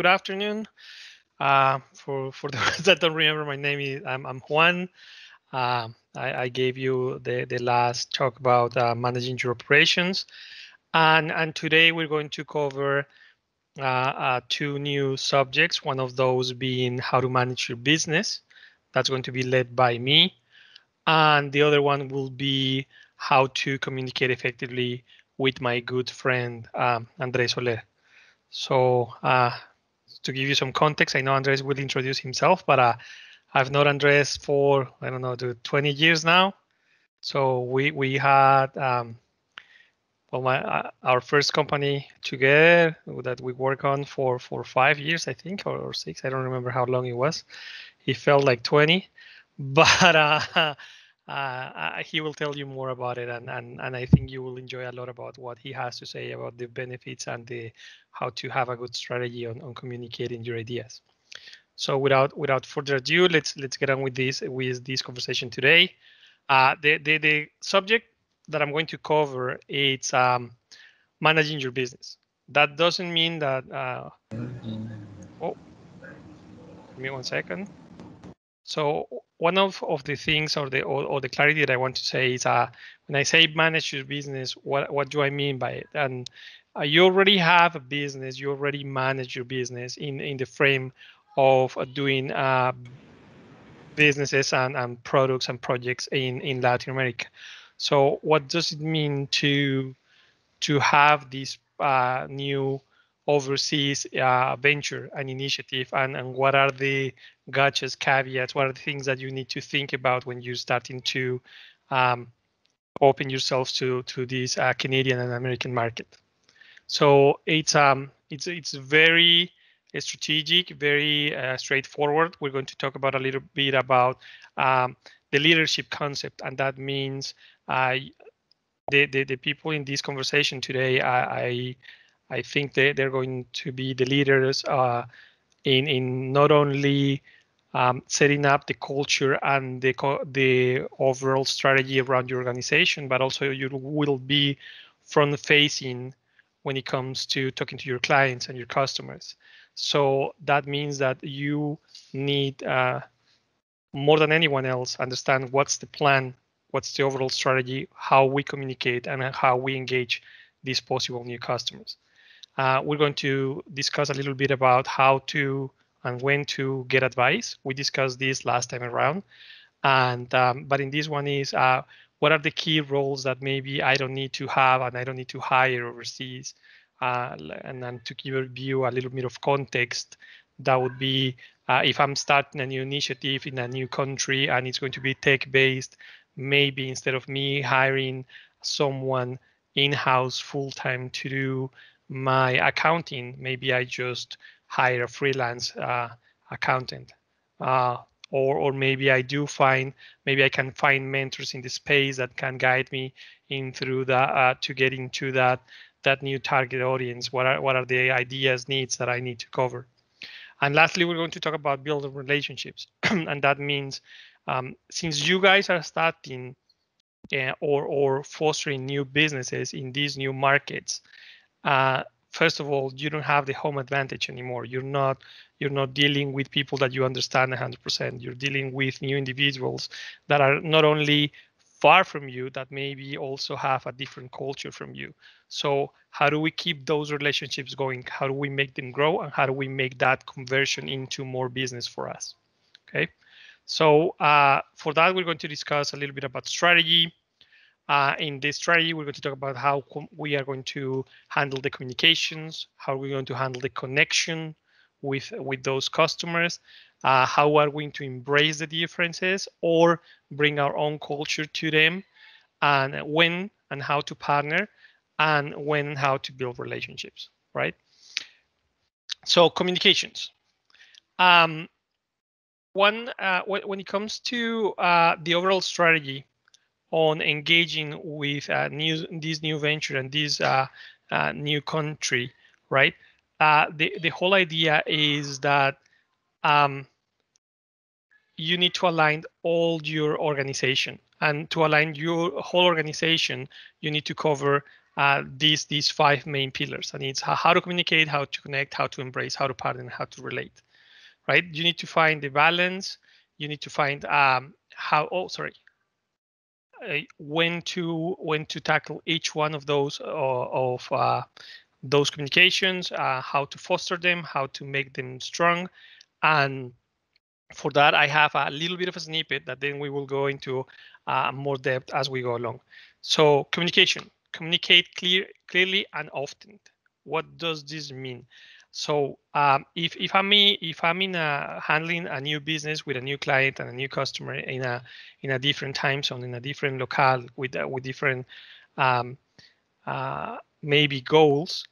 Good afternoon. Uh, for for those that don't remember my name, is, eh, I'm, I'm Juan. Uh, I, I, gave you the, the last talk about uh, managing your operations. And, and today we're going to cover uh, uh, two new subjects, one of those being how to manage your business. That's going to be led by me. And the other one will be how to communicate effectively with my good friend, um, Andre Soler. So uh, to give you some context, I know Andres will introduce himself, but uh, I've known Andres for I don't know, 20 years now. So we we had um, well my uh, our first company together that we work on for for five years I think or, or six I don't remember how long it was. It felt like 20, but uh, uh, uh, he will tell you more about it, and, and and I think you will enjoy a lot about what he has to say about the benefits and the how to have a good strategy on, on communicating your ideas. So without without further ado, let's let's get on with this with this conversation today. Uh, the, the the subject that I'm going to cover is um, managing your business. That doesn't mean that. Uh, mm-hmm. oh, give me one second. So one of, of the things or the or, or, the clarity that I want to say is uh, when I say manage your business, what what do I mean by it? And uh, you already have a business, you already manage your business in in the frame of uh, doing uh, businesses and, and products and projects in in Latin America. So what does it mean to to have this uh, new oversees uh, venture and initiative and, and what are the gotchas caveats what are the things that you need to think about when you're starting to um, open yourselves to to this uh, canadian and american market so it's um it's it's very uh, strategic very uh, straightforward we're going to talk about a little bit about um, the leadership concept and that means uh, the, the, the people in this conversation today i, I I think they, they're going to be the leaders uh, in in not only um, setting up the culture and the the overall strategy around your organization, but also you will be front facing when it comes to talking to your clients and your customers. So that means that you need uh, more than anyone else understand what's the plan, what's the overall strategy, how we communicate, and how we engage these possible new customers. Uh, we're going to discuss a little bit about how to and when to get advice. We discussed this last time around, and um, but in this one is uh, what are the key roles that maybe I don't need to have and I don't need to hire overseas, uh, and then to give you a little bit of context, that would be uh, if I'm starting a new initiative in a new country and it's going to be tech based, maybe instead of me hiring someone in-house full-time to do my accounting, maybe I just hire a freelance uh, accountant. Uh, or, or maybe I do find maybe I can find mentors in the space that can guide me in through that uh, to get into that that new target audience. What are what are the ideas needs that I need to cover? And lastly, we're going to talk about building relationships, and that means um, since you guys are starting uh, or or fostering new businesses in these new markets, uh, first of all, you don't have the home advantage anymore. You're not you're not dealing with people that you understand 100%. You're dealing with new individuals that are not only far from you that maybe also have a different culture from you. So, how do we keep those relationships going? How do we make them grow? And how do we make that conversion into more business for us? Okay. So, uh, for that, we're going to discuss a little bit about strategy, uh, in this strategy, we're going to talk about how we are going to handle the communications, how we're going to handle the connection with with those customers, uh, how are we going to embrace the differences or bring our own culture to them, and when and how to partner, and when and how to build relationships, right? So communications. Um, one uh, when it comes to uh, the overall strategy on engaging with uh, new, this new venture and this uh, uh, new country, right? the, the whole idea is that um, you need to align all your organization. And to align your whole organization, you need to cover uh, these these five main pillars and it's how, how, to communicate how to connect how to embrace how to partner how to relate right you need to find the balance you need to find um, how oh sorry uh, when to when to tackle each one of those uh, of uh, those communications, how to foster them, how to make them strong, and for that I have a little bit of a snippet that then we will go into more depth as we go along. So communication, communicate clear, clearly and often. What does this mean? So um, if if I'm if I'm in a, handling a new business with a new client and a new customer in a in a different time zone in a different locale with uh, with different um, uh, maybe goals,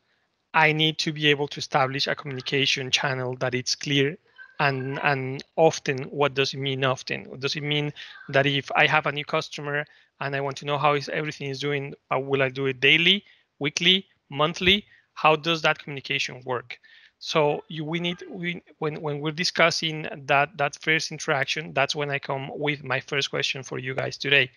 I need to be able to establish a communication channel that it's clear and and often what does it mean often does it mean that if I have a new customer and I want to know how is everything is doing, uh, will I do it daily, weekly, monthly? how does that communication work? So you, we need we, when when we're discussing that that first interaction, that's when I come with my first question for you guys today,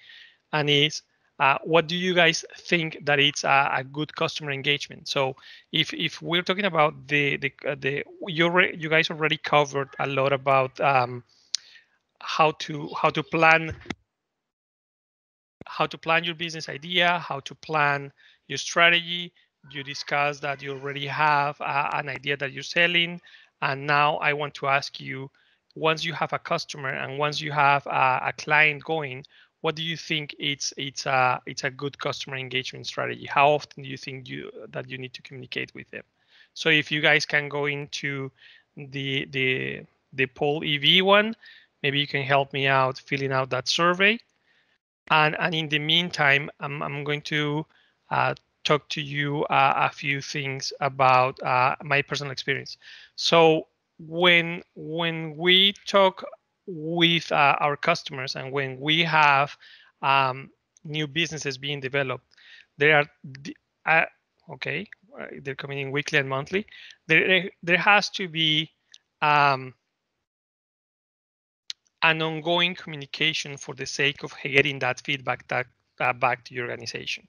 and is uh, what do you guys think that it's a, a, good customer engagement? So if if we're talking about the the uh, the you you guys already covered a lot about um, how to how to plan how to plan your business idea, how to plan your strategy, you discuss that you already have an idea that you're selling and now i want to ask you once you have a customer and once you have a, a client going what do you think it's it's a it's a good customer engagement strategy how often do you think you that you need to communicate with them so if you guys can go into the the the poll ev one maybe you can help me out filling out that survey and and in the meantime i'm, I'm going to uh, talk to you uh, a few things about uh, my personal experience. So when when we talk with uh, our customers and when we have um, new businesses being developed, there are uh, okay uh, they're coming in weekly and monthly. There there has to be um, an ongoing communication for the sake of getting that feedback that, uh, back to your organization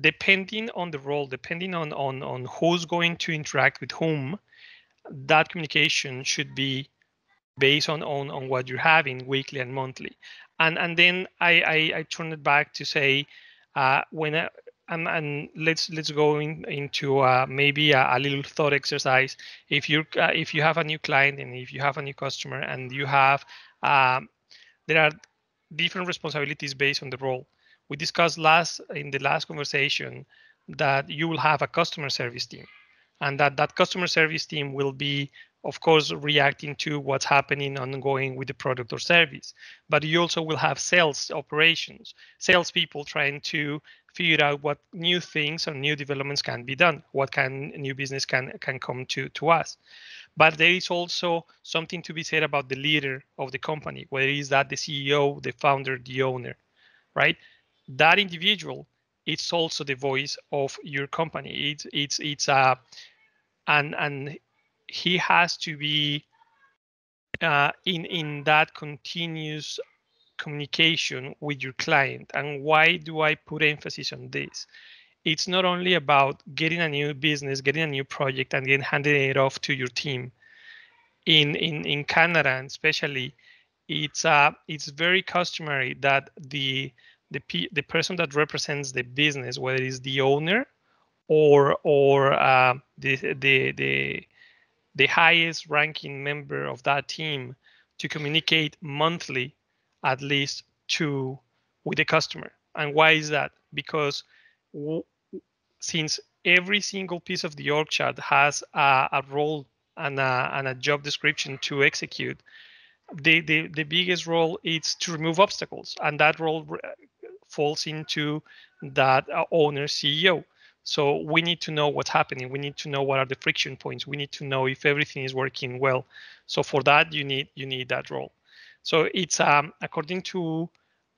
depending on the role, depending on, on, on who's going to interact with whom, that communication should be based on, on, on what you're having weekly and monthly. And and then I, I, I turn it back to say uh, when I, and, and let's let's go in, into uh, maybe a, a, little thought exercise. If you uh, if you have a new client and if you have a new customer and you have um, there are different responsibilities based on the role we discussed last in the last conversation that you will have a customer service team and that that customer service team will be of course reacting to what's happening ongoing with the product or service but you also will have sales operations salespeople trying to figure out what new things or new developments can be done what can new business can can come to to us but there is also something to be said about the leader of the company whether it is that the ceo the founder the owner right that individual it's also the voice of your company it's it's it's a uh, and and he has to be uh, in in that continuous communication with your client and why do i put emphasis on this it's not only about getting a new business getting a new project and then handing it off to your team in in in canada and especially it's uh it's very customary that the the P, the person that represents the business, whether it's the owner or or uh, the, the the the highest ranking member of that team, to communicate monthly, at least to with the customer. And why is that? Because since every single piece of the org chart has a, a role and a, and a job description to execute, the, the, the biggest role is to remove obstacles and that role falls into that uh, owner CEO. So we need to know what's happening. We need to know what are the friction points. We need to know if everything is working well. So for that, you need you need that role. So it's um, according to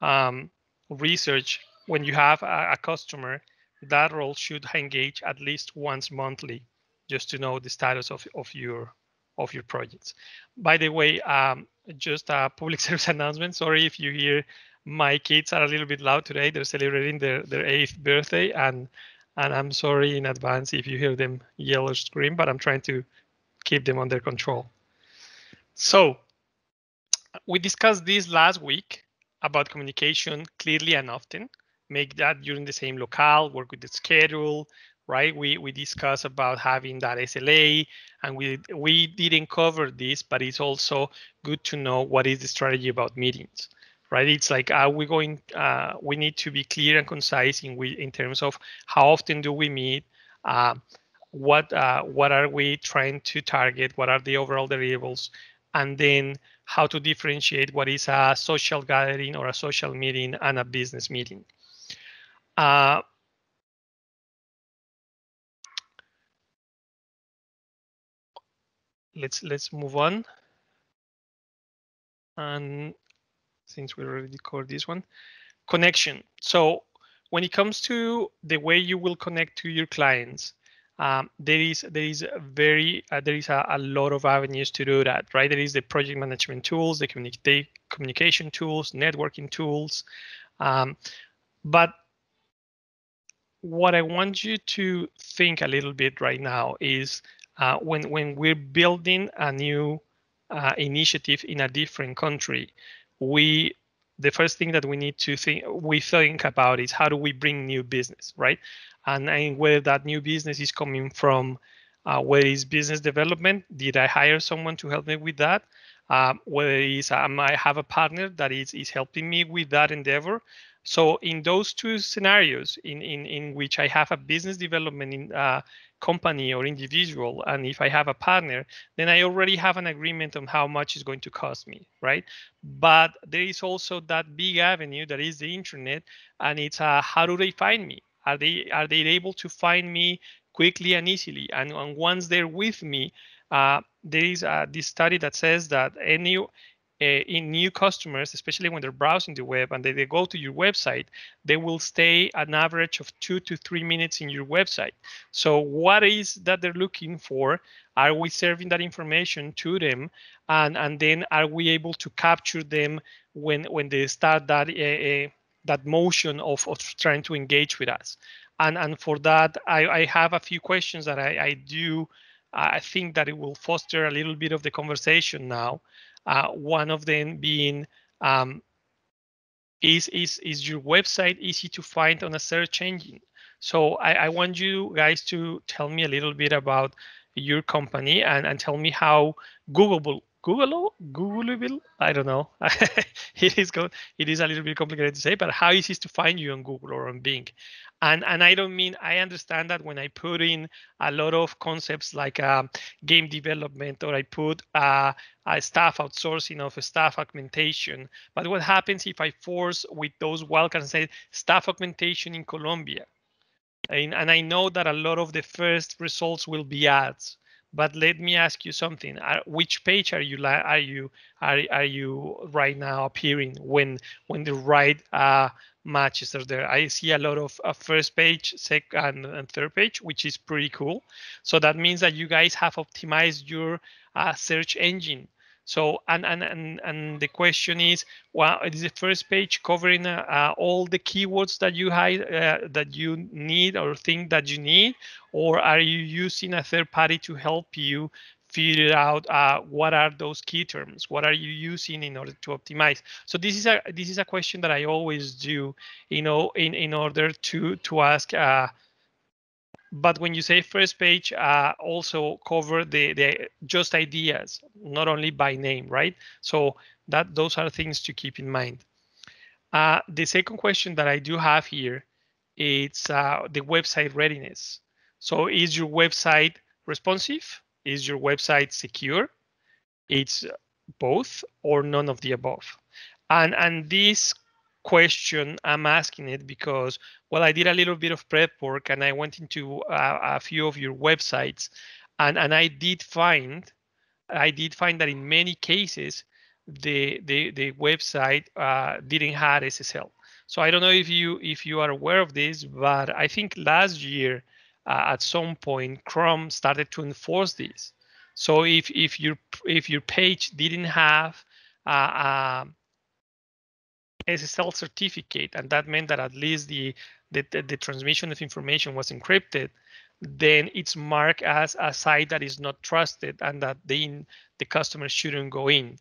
um, research, when you have a, a customer, that role should engage at least once monthly, just to know the status of, of your of your projects. By the way, um, just a public service announcement. Sorry if you hear my kids are a little bit loud today. They're celebrating their, their eighth birthday, and and I'm sorry in advance if you hear them yell or scream, but I'm trying to keep them under control. So we discussed this last week about communication clearly and often. Make that during the same locale, work with the schedule, right? We we discussed about having that SLA, and we we didn't cover this, but it's also good to know what is the strategy about meetings right? It's like are uh, we going? Uh, we need to be clear and concise in we, in terms of how often do we meet. Uh, what uh, what are we trying to target? What are the overall variables, And then how to differentiate what is a social gathering or a social meeting and a business meeting. Uh, let's let's move on. And since we already covered this one. Connection. So when it comes to the way you will connect to your clients, um, there is there is very uh, there is a, a, lot of avenues to do that, right? There is the project management tools, the communi communication tools, networking tools, um, but what I want you to think a little bit right now is uh, when when we're building a new uh, initiative in a different country, we the first thing that we need to think we think about is how do we bring new business right and, and whether that new business is coming from uh, whether it's business development did i hire someone to help me with that um, whether it is um, i have a partner that is, is helping me with that endeavor so in those two scenarios in, in, in which i have a business development in, uh, company or individual and if i have a partner then i already have an agreement on how much is going to cost me right but there is also that big avenue that is the internet and it's uh, how do they find me are they are they able to find me quickly and easily and, and once they're with me uh, there is uh, this study that says that any uh, in new customers, especially when they're browsing the web and they, they go to your website, they will stay an average of two to three minutes in your website. So what is that they're looking for? Are we serving that information to them? And, and then are we able to capture them when, when they start that, uh, uh that motion of, of trying to engage with us? And, and for that, I, I have a few questions that I, I do. I think that it will foster a little bit of the conversation now. Uh, one of them being um, is, is, is your website easy to find on a search engine? So I, I want you guys to tell me a little bit about your company and, and tell me how Googleable Googleable, Googleable, I don't know. it is it is a little bit complicated to say, but how easy is to find you on Google or on Bing? and and i don't mean i understand that when i put in a lot of concepts like uh, game development or i put uh, a staff outsourcing of staff augmentation but what happens if i force with those wildcards and say staff augmentation in colombia and, and i know that a lot of the first results will be ads but let me ask you something. Are, which page are you are you are, are you right now appearing when when the right uh, matches are there? I see a lot of uh, first page, second and third page, which is pretty cool. So that means that you guys have optimized your uh, search engine so, and, and, and, and the question is, well, is the first page covering uh, all the keywords that you hide, uh, that you need or think that you need, or are you using a third party to help you figure out uh, what are those key terms? What are you using in order to optimize? So this is a this is a question that I always do, you know, in in order to to ask uh, but when you say first page, uh, also cover the, the just ideas, not only by name, right? So that those are things to keep in mind. Uh, the second question that I do have here, it's uh, the website readiness. So is your website responsive? Is your website secure? It's both or none of the above. And, and this question, I'm asking it because well, I did a little bit of prep work and I went into a, a few of your websites, and and I did find, I did find that in many cases the the the website uh, didn't have SSL. So I don't know if you if you are aware of this, but I think last year uh, at some point Chrome started to enforce this. So if if your if your page didn't have uh, um, SSL certificate, and that meant that at least the that the, the transmission of information was encrypted, then it's marked as a site that is not trusted and that the, the customer shouldn't go in.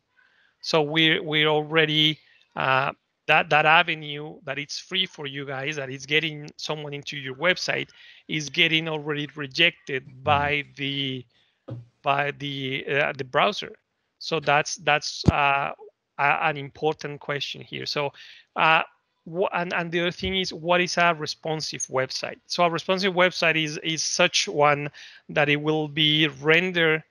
So we're, we're already uh, that that avenue that it's free for you guys that it's getting someone into your website is getting already rejected by the by the uh, the browser so that's that's uh, a, an important question here so uh, and, and the other thing is what is a responsive website so a responsive website is is such one that it will be rendered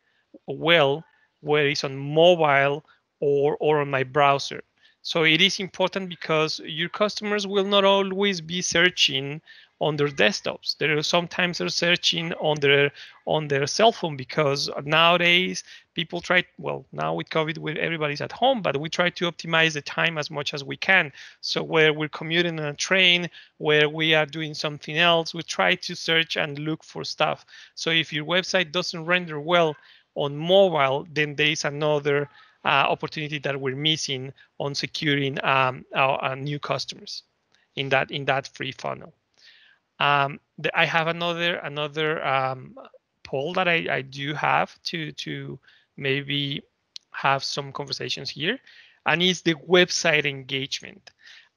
well whether it's on mobile or or on my browser so it is important because your customers will not always be searching on their desktops. They're sometimes searching on their on their cell phone because nowadays people try well now with COVID where everybody's at home, but we try to optimize the time as much as we can. So where we're commuting on a train, where we are doing something else, we try to search and look for stuff. So if your website doesn't render well on mobile, then there is another uh, opportunity that we're missing on securing um, our, our new customers in that in that free funnel. Um, I have another another um, poll that I, I do have to to maybe have some conversations here, and it's the website engagement.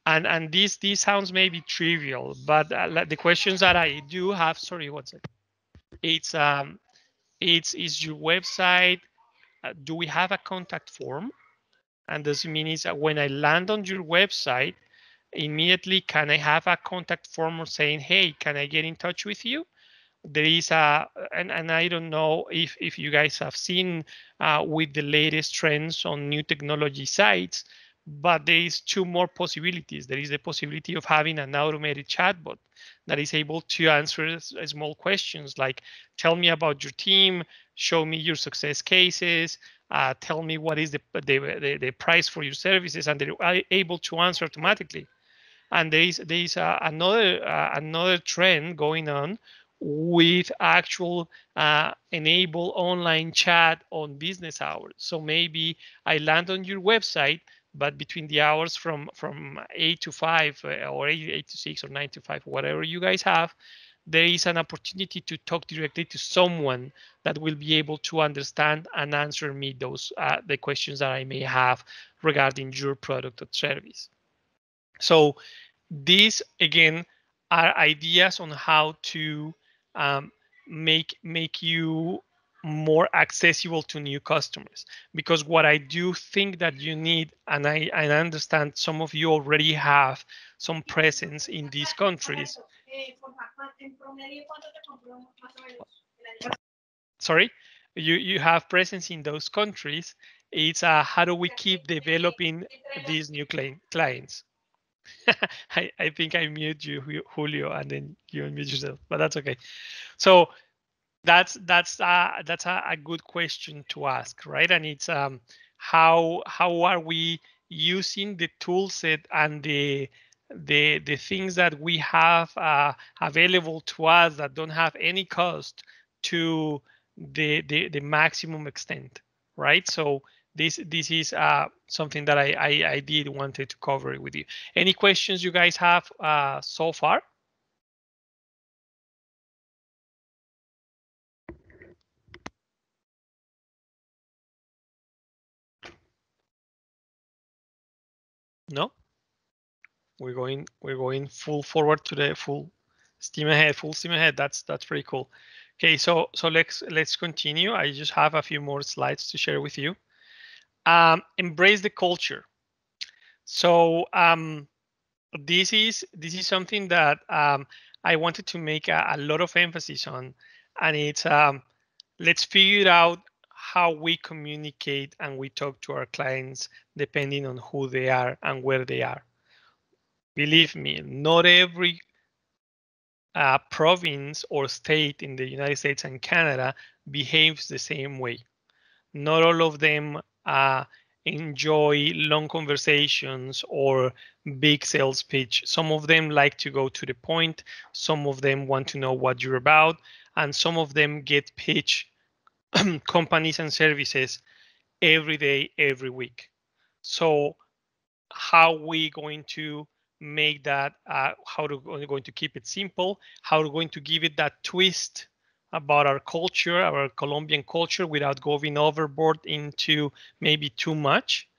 And and this this sounds maybe trivial, but uh, the questions that I do have, sorry, what's it? It's um, it's is your website? Uh, do we have a contact form? And this means that when I land on your website, immediately can I have a contact form or saying, hey, can I get in touch with you? There is a, and, and I don't know if, if you guys have seen uh, with the latest trends on new technology sites, but there is two more possibilities. There is the possibility of having an automated chatbot that is able to answer uh, small questions like, tell me about your team, show me your success cases, uh, tell me what is the, the, the, the price for your services, and they're uh, able to answer automatically and there is there is uh, another uh, another trend going on with actual uh, enable online chat on business hours. So maybe I land on your website, but between the hours from from eight to five uh, or eight, eight to six or nine to five, whatever you guys have, there is an opportunity to talk directly to someone that will be able to understand and answer me those uh, the questions that I may have regarding your product or service. So these again are ideas on how to um, make make you more accessible to new customers because what i do think that you need and i I understand some of you already have some presence in these countries sorry you you have presence in those countries it's uh, how do we keep developing these new clients I, I think I mute you, Julio, and then you unmute yourself, but that's okay. So that's that's a that's a, a good question to ask, right? And it's um, how how are we using the tool set and the the the things that we have uh, available to us that don't have any cost to the, the the maximum extent, right? So this this is uh, something that I, I, I did wanted to cover with you. Any questions you guys have uh, so far? No. We're going we're going full forward to the full steam ahead, full steam ahead. That's that's pretty cool. Okay, so so let's let's continue. I just have a few more slides to share with you um, embrace the culture. So um, this is this is something that um, I wanted to make a, a, lot of emphasis on, and it's um, let's figure out how we communicate and we talk to our clients depending on who they are and where they are. Believe me, not every uh, province or state in the United States and Canada behaves the same way. Not all of them uh, enjoy long conversations or big sales pitch. Some of them like to go to the point, some of them want to know what you're about, and some of them get pitch companies and services every day, every week. So how we going to make that, uh, how we going to keep it simple, how we going to give it that twist about our culture, our Colombian culture, without going overboard into maybe too much.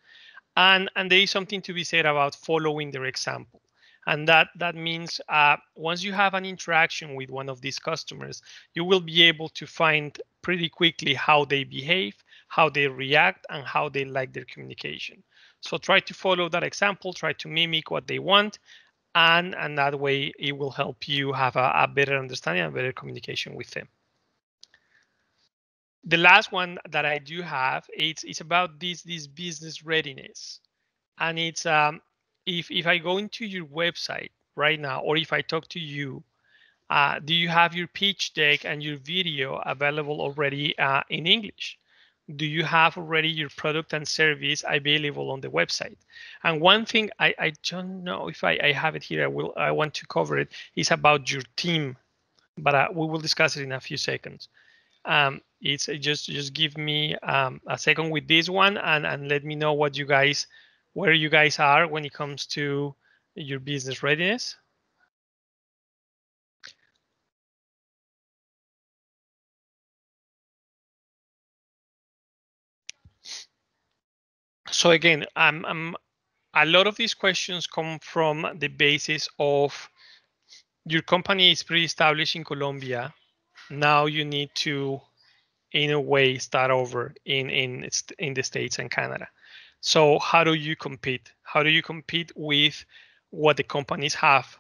And, and there is something to be said about following their example. And that, that means uh, once you have an interaction with one of these customers, you will be able to find pretty quickly how they behave, how they react, and how they like their communication. So try to follow that example, try to mimic what they want, and, and that way it will help you have a, a better understanding and better communication with them the last one that I do have, it's it's about this this business readiness, and it's um, if if I go into your website right now, or if I talk to you, uh, do you have your pitch deck and your video available already uh, in English? Do you have already your product and service available on the website? And one thing I, I don't know if I, I have it here, I will I want to cover it is about your team, but uh, we will discuss it in a few seconds. Um, it's uh, just just give me um, a second with this one and and let me know what you guys where you guys are when it comes to your business readiness. So again, i um, a lot of these questions come from the basis of your company is pre-established in Colombia now you need to in a way start over in in in the states and canada so how do you compete how do you compete with what the companies have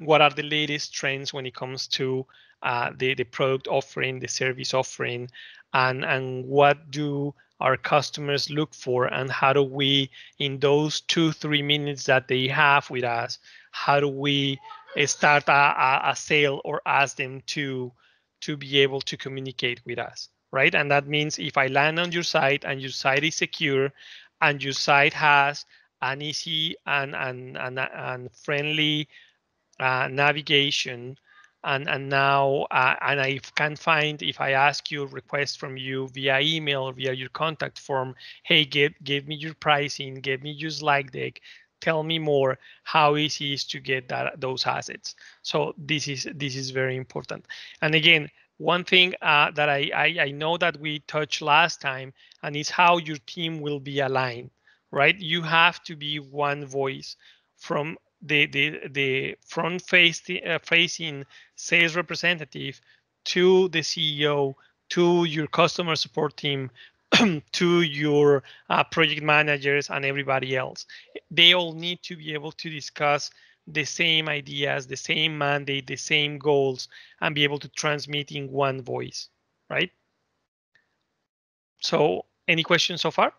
what are the latest trends when it comes to uh, the the product offering the service offering and and what do our customers look for and how do we in those two three minutes that they have with us how do we start a, a, sale or ask them to to be able to communicate with us right and that means if i land on your site and your site is secure and your site has an easy and and and, and friendly uh, navigation and and now uh, and I can find if I ask you request from you via email via your contact form, hey, give give me your pricing, give me your slide deck, tell me more how easy is to get that those assets so this is this is very important and again one thing uh, that I, I, I know that we touched last time and is how your team will be aligned right you have to be one voice from the the, the front facing uh, facing sales representative to the ceo to your customer support team to your uh, project managers and everybody else. They all need to be able to discuss the same ideas, the same mandate, the same goals, and be able to transmit in one voice, right? So, any questions so far?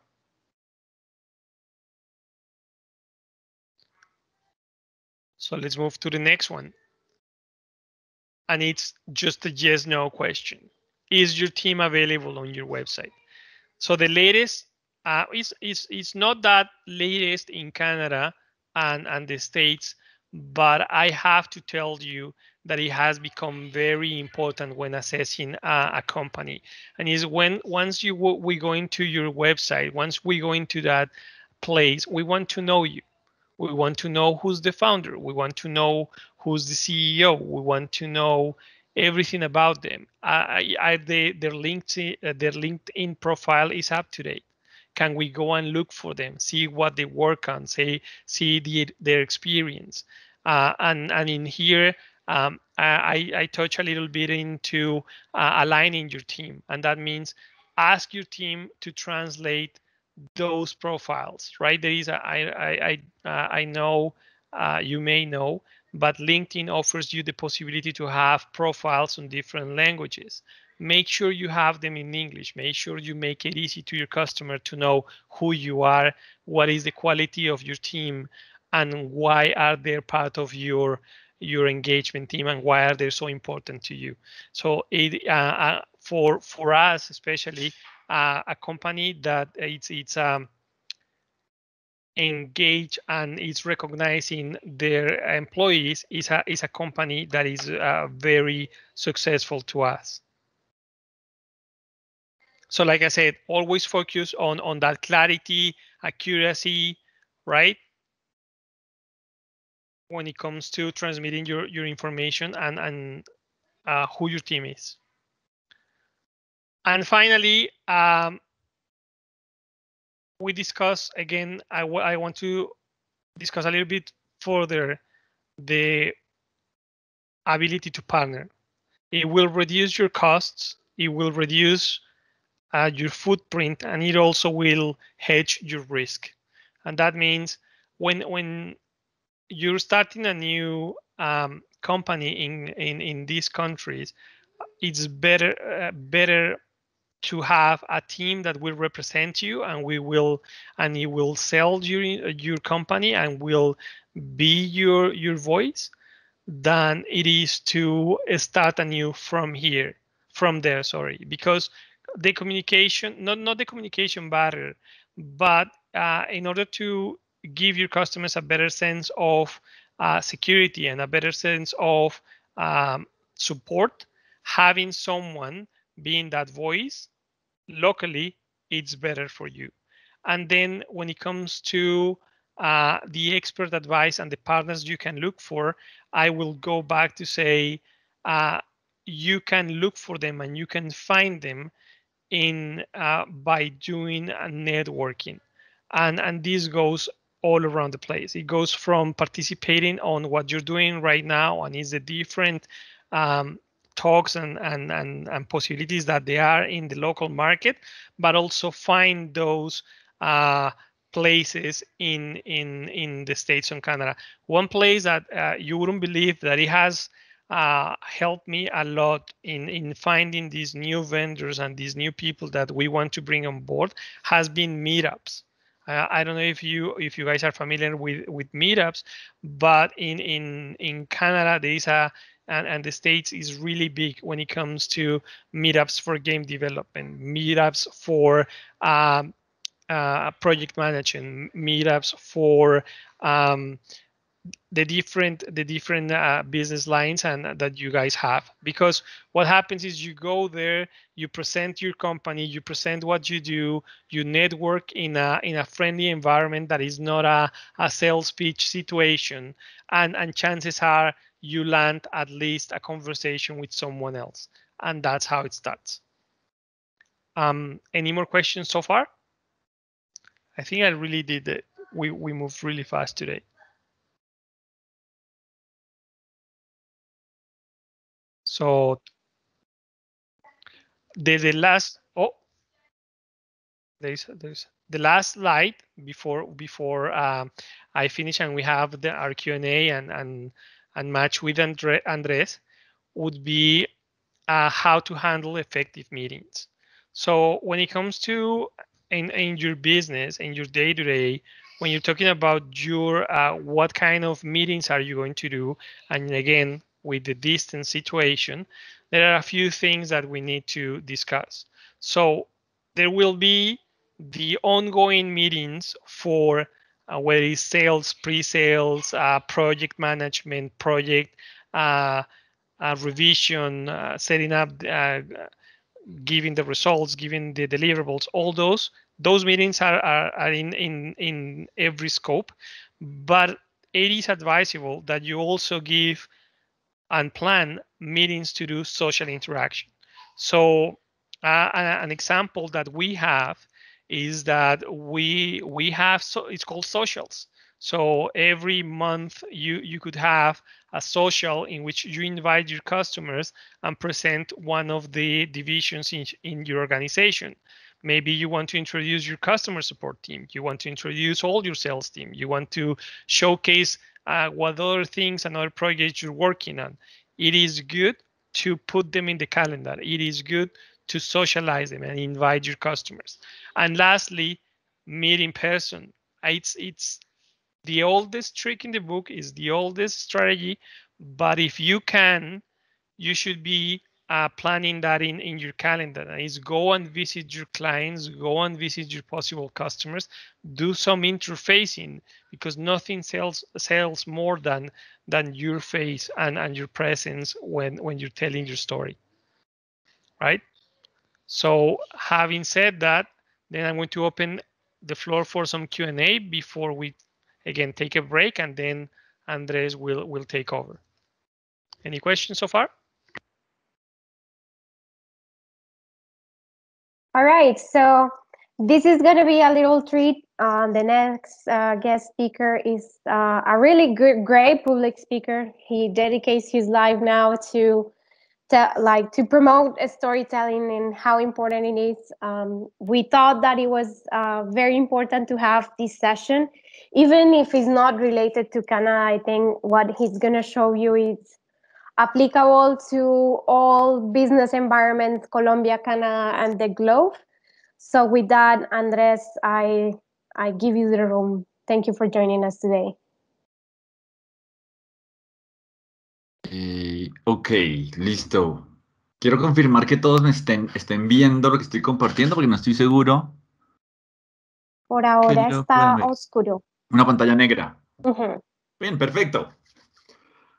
So let's move to the next one. And it's just a yes, no question. Is your team available on your website? So the latest uh, is is is not that latest in Canada and and the states, but I have to tell you that it has become very important when assessing a, a company. And is when once you we go into your website, once we go into that place, we want to know you. We want to know who's the founder. We want to know who's the CEO. We want to know everything about them. I, I, they, their LinkedIn, uh, their LinkedIn profile is up to date. Can we go and look for them, see what they work on, say, see the, their experience? Uh, and and in here, um, I, I touch a little bit into uh, aligning your team, and that means ask your team to translate those profiles. Right? There is a, I, I, I, uh, I know uh, you may know but LinkedIn offers you the possibility to have profiles on different languages. Make sure you have them in English. Make sure you make it easy to your customer to know who you are, what is the quality of your team, and why are they part of your your engagement team and why are they so important to you. So it, uh, uh for for us especially uh, a company that it's it's um, engage and is recognizing their employees is a, is a company that is uh, very successful to us. So like I said, always focus on, on that clarity, accuracy, right? When it comes to transmitting your, your information and, and uh, who your team is. And finally, um, we discuss again, I, w- I want to discuss a little bit further the ability to partner. It will reduce your costs, it will reduce uh, your footprint, and it also will hedge your risk. And that means when when you're starting a new um, company in, in in these countries, it's better uh, better to have a team that will represent you and we will and it will sell your your company and will be your your voice than it is to start anew from here from there sorry because the communication not not the communication barrier but uh, in order to give your customers a better sense of uh, security and a better sense of um, support having someone being that voice locally, it's better for you. And then when it comes to uh, the expert advice and the partners you can look for, I will go back to say uh, you can look for them and you can find them in uh, by doing networking, and and this goes all around the place. It goes from participating on what you're doing right now and is a different um, talks and, and, and, and possibilities that they are in the local market, but also find those uh, places in, in, in the States and Canada. One place that uh, you wouldn't believe that it has uh, helped me a lot in, in finding these new vendors and these new people that we want to bring on board has been meetups. I don't know if you if you guys are familiar with with meetups, but in in in Canada there is a and, and the States is really big when it comes to meetups for game development, meetups for um, uh, project management, meetups for um, the different the different uh, business lines and uh, that you guys have because what happens is you go there you present your company you present what you do you network in a in a friendly environment that is not a, a sales pitch situation and and chances are you land at least a conversation with someone else. And that's how it starts. Um, any more questions so far? I think I really did it. We, we moved really fast today. So the, the last, oh, there's, there's the last slide before before um, I finish and we have the, our Q&A and, and and match with Andre- Andres would be uh, how to handle effective meetings. So when it comes to in, in your business, in your day to day, when you're talking about your uh, what kind of meetings are you going to do, and again with the distance situation, there are a few things that we need to discuss. So there will be the ongoing meetings for uh, whether it's sales, pre-sales, uh, project management, project uh, uh revision, uh, setting up, uh, giving the results, giving the deliverables, all those those meetings are, are, are in, in, in every scope. But it is advisable that you also give and plan meetings to do social interaction. So an example that we have is that we we have so it's called socials. So every month you you could have a social in which you invite your customers and present one of the divisions in, in your organization. Maybe you want to introduce your customer support team. You want to introduce all your sales team. You want to showcase uh, what other things and other projects you're working on. It is good to put them in the calendar. It is good to socialize them and invite your customers. And lastly, meet in person. It's it's the oldest trick in the book is the oldest strategy, but if you can, you should be uh, planning that in, in your calendar. Is go and visit your clients, go and visit your possible customers, do some interfacing because nothing sells sells more than than your face and, and your presence when when you're telling your story. Right? So having said that, then I'm going to open the floor for some Q&A before we, again, take a break and then Andres will, will take over. Any questions so far? All right, so this is going to be a little treat. Uh, the next uh, guest speaker is uh, a really good, great public speaker. He dedicates his life now to to, like to promote storytelling and how important it is. Um, we thought that it was uh, very important to have this session, even if it's not related to Canada. I think what he's gonna show you is applicable to all business environments, Colombia, Canada, and the globe. So with that, Andres, I I give you the room. Thank you for joining us today. Mm. ok, listo. Quiero confirmar que todos me estén, viendo lo que estoy compartiendo porque no estoy seguro. Por ahora está oscuro. Una pantalla negra. Bien, perfecto.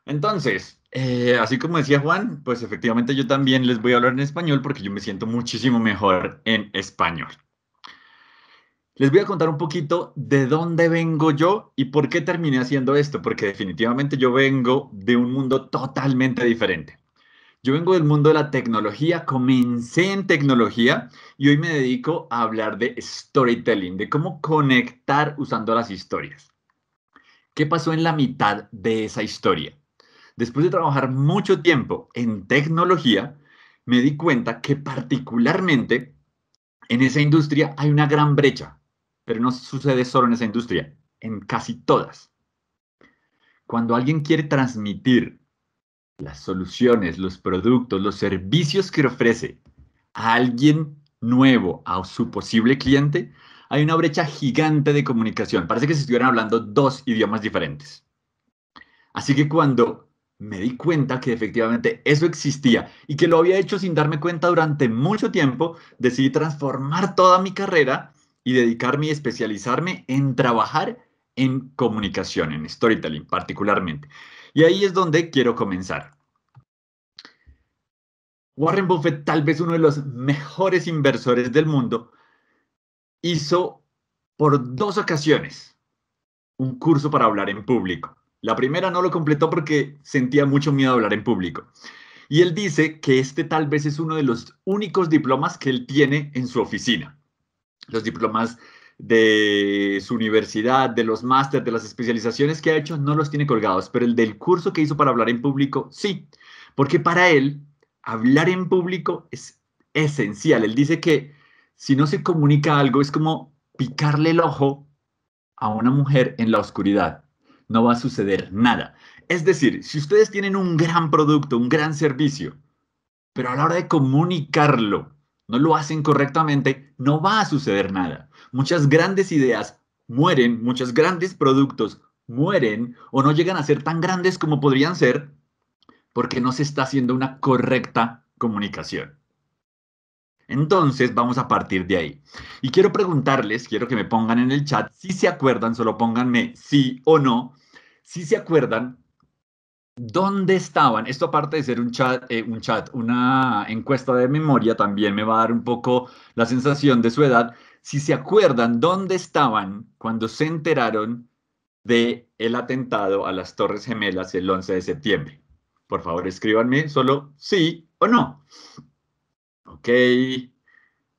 Entonces, eh, así como decía Juan, pues efectivamente yo también les voy a hablar en español porque yo me siento muchísimo mejor en español les voy a contar un poquito de dónde vengo yo y por qué terminé haciendo esto, porque definitivamente yo vengo de un mundo totalmente diferente. Yo vengo del mundo de la tecnología, comencé en tecnología y hoy me dedico a hablar de storytelling, de cómo conectar usando las historias. ¿Qué pasó en la mitad de esa historia? Después de trabajar mucho tiempo en tecnología, me di cuenta que particularmente en esa industria hay una gran brecha pero no sucede solo en esa industria, en casi todas. Cuando alguien quiere transmitir las soluciones, los productos, los servicios que ofrece a alguien nuevo, a su posible cliente, hay una brecha gigante de comunicación. Parece que se estuvieran hablando dos idiomas diferentes. Así que cuando me di cuenta que efectivamente eso existía y que lo había hecho sin darme cuenta durante mucho tiempo, decidí transformar toda mi carrera y dedicarme y especializarme en trabajar en comunicación, en storytelling particularmente. Y ahí es donde quiero comenzar. Warren Buffett, tal vez uno de los mejores inversores del mundo, hizo por dos ocasiones un curso para hablar en público. La primera no lo completó porque sentía mucho miedo a hablar en público. Y él dice que este tal vez es uno de los únicos diplomas que él tiene en su oficina los diplomas de su universidad, de los másteres, de las especializaciones que ha hecho, no los tiene colgados, pero el del curso que hizo para hablar en público, sí, porque para él hablar en público es esencial. Él dice que si no se comunica algo es como picarle el ojo a una mujer en la oscuridad. No va a suceder nada. Es decir, si ustedes tienen un gran producto, un gran servicio, pero a la hora de comunicarlo, no lo hacen correctamente, no va a suceder nada. Muchas grandes ideas mueren, muchos grandes productos mueren o no llegan a ser tan grandes como podrían ser porque no se está haciendo una correcta comunicación. Entonces vamos a partir de ahí. Y quiero preguntarles, quiero que me pongan en el chat, si se acuerdan, solo pónganme sí o no, si se acuerdan ¿Dónde estaban? Esto aparte de ser eh, un chat, una encuesta de memoria, también me va a dar un poco la sensación de su edad. Si se acuerdan, ¿dónde estaban cuando se enteraron de el atentado a las Torres Gemelas el 11 de septiembre? Por favor, escríbanme solo sí o no. Ok, en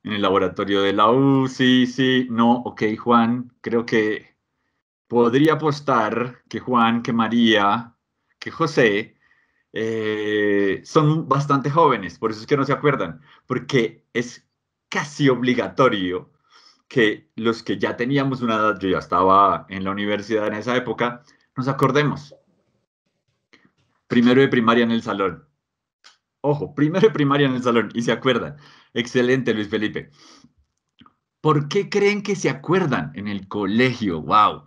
el laboratorio de la U, sí, sí, no, ok, Juan, creo que podría apostar que Juan, que María, que José eh, son bastante jóvenes, por eso es que no se acuerdan, porque es casi obligatorio que los que ya teníamos una edad, yo ya estaba en la universidad en esa época, nos acordemos. Primero de primaria en el salón. Ojo, primero de primaria en el salón y se acuerdan. Excelente, Luis Felipe. ¿Por qué creen que se acuerdan en el colegio? ¡Wow!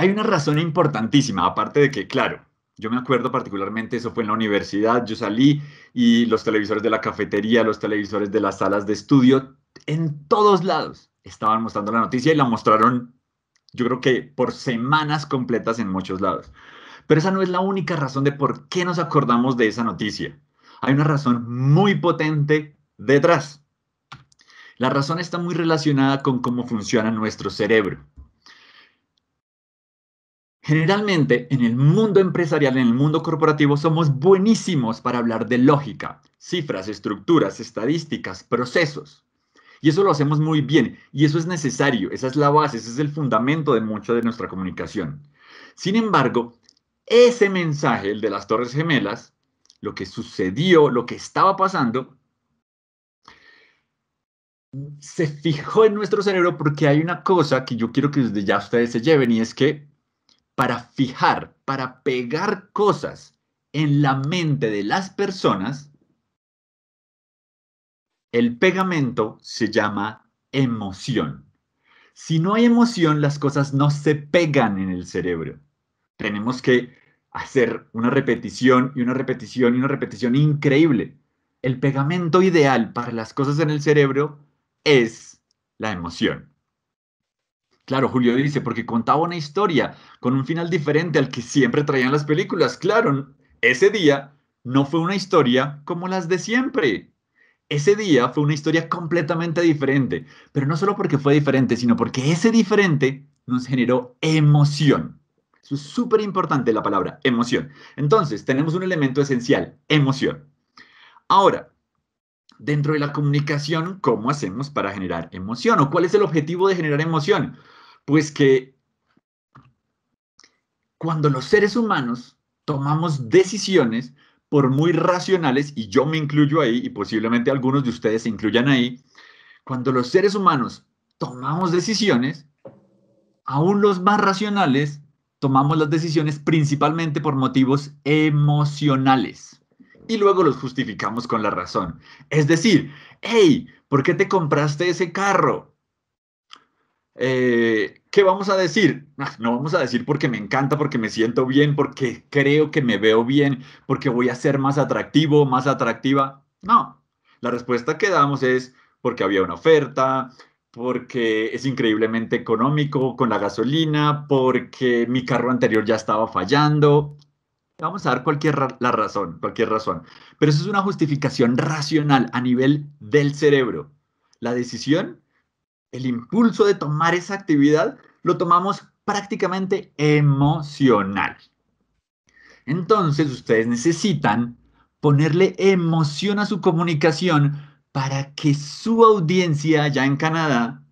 Hay una razón importantísima, aparte de que, claro, yo me acuerdo particularmente, eso fue en la universidad, yo salí y los televisores de la cafetería, los televisores de las salas de estudio, en todos lados estaban mostrando la noticia y la mostraron, yo creo que por semanas completas en muchos lados. Pero esa no es la única razón de por qué nos acordamos de esa noticia. Hay una razón muy potente detrás. La razón está muy relacionada con cómo funciona nuestro cerebro. Generalmente, en el mundo empresarial, en el mundo corporativo, somos buenísimos para hablar de lógica, cifras, estructuras, estadísticas, procesos. Y eso lo hacemos muy bien, y eso es necesario, esa es la base, ese es el fundamento de mucho de nuestra comunicación. Sin embargo, ese mensaje, el de las Torres Gemelas, lo que sucedió, lo que estaba pasando, se fijó en nuestro cerebro porque hay una cosa que yo quiero que desde ya ustedes se lleven y es que para fijar, para pegar cosas en la mente de las personas, el pegamento se llama emoción. Si no hay emoción, las cosas no se pegan en el cerebro. Tenemos que hacer una repetición y una repetición y una repetición increíble. El pegamento ideal para las cosas en el cerebro es la emoción. Claro, Julio dice, porque contaba una historia con un final diferente al que siempre traían las películas. Claro, ese día no fue una historia como las de siempre. Ese día fue una historia completamente diferente, pero no solo porque fue diferente, sino porque ese diferente nos generó emoción. Eso es súper importante la palabra, emoción. Entonces, tenemos un elemento esencial, emoción. Ahora, dentro de la comunicación, ¿cómo hacemos para generar emoción? ¿O cuál es el objetivo de generar emoción? pues que cuando los seres humanos tomamos decisiones, por muy racionales, y yo me incluyo ahí, y posiblemente algunos de ustedes se incluyan ahí, cuando los seres humanos tomamos decisiones, aún los más racionales tomamos las decisiones principalmente por motivos emocionales. Y luego los justificamos con la razón. Es decir, hey, ¿por qué te compraste ese carro? Eh, ¿Qué vamos a decir? Ah, no vamos a decir porque me encanta, porque me siento bien, porque creo que me veo bien, porque voy a ser más atractivo, más atractiva. No, la respuesta que damos es porque había una oferta, porque es increíblemente económico con la gasolina, porque mi carro anterior ya estaba fallando. Vamos a dar cualquier la razón, cualquier razón. Pero eso es una justificación racional a nivel del cerebro. La decisión el impulso de tomar esa actividad lo tomamos prácticamente emocional. Entonces ustedes necesitan ponerle emoción a su comunicación para que su audiencia ya en Canadá,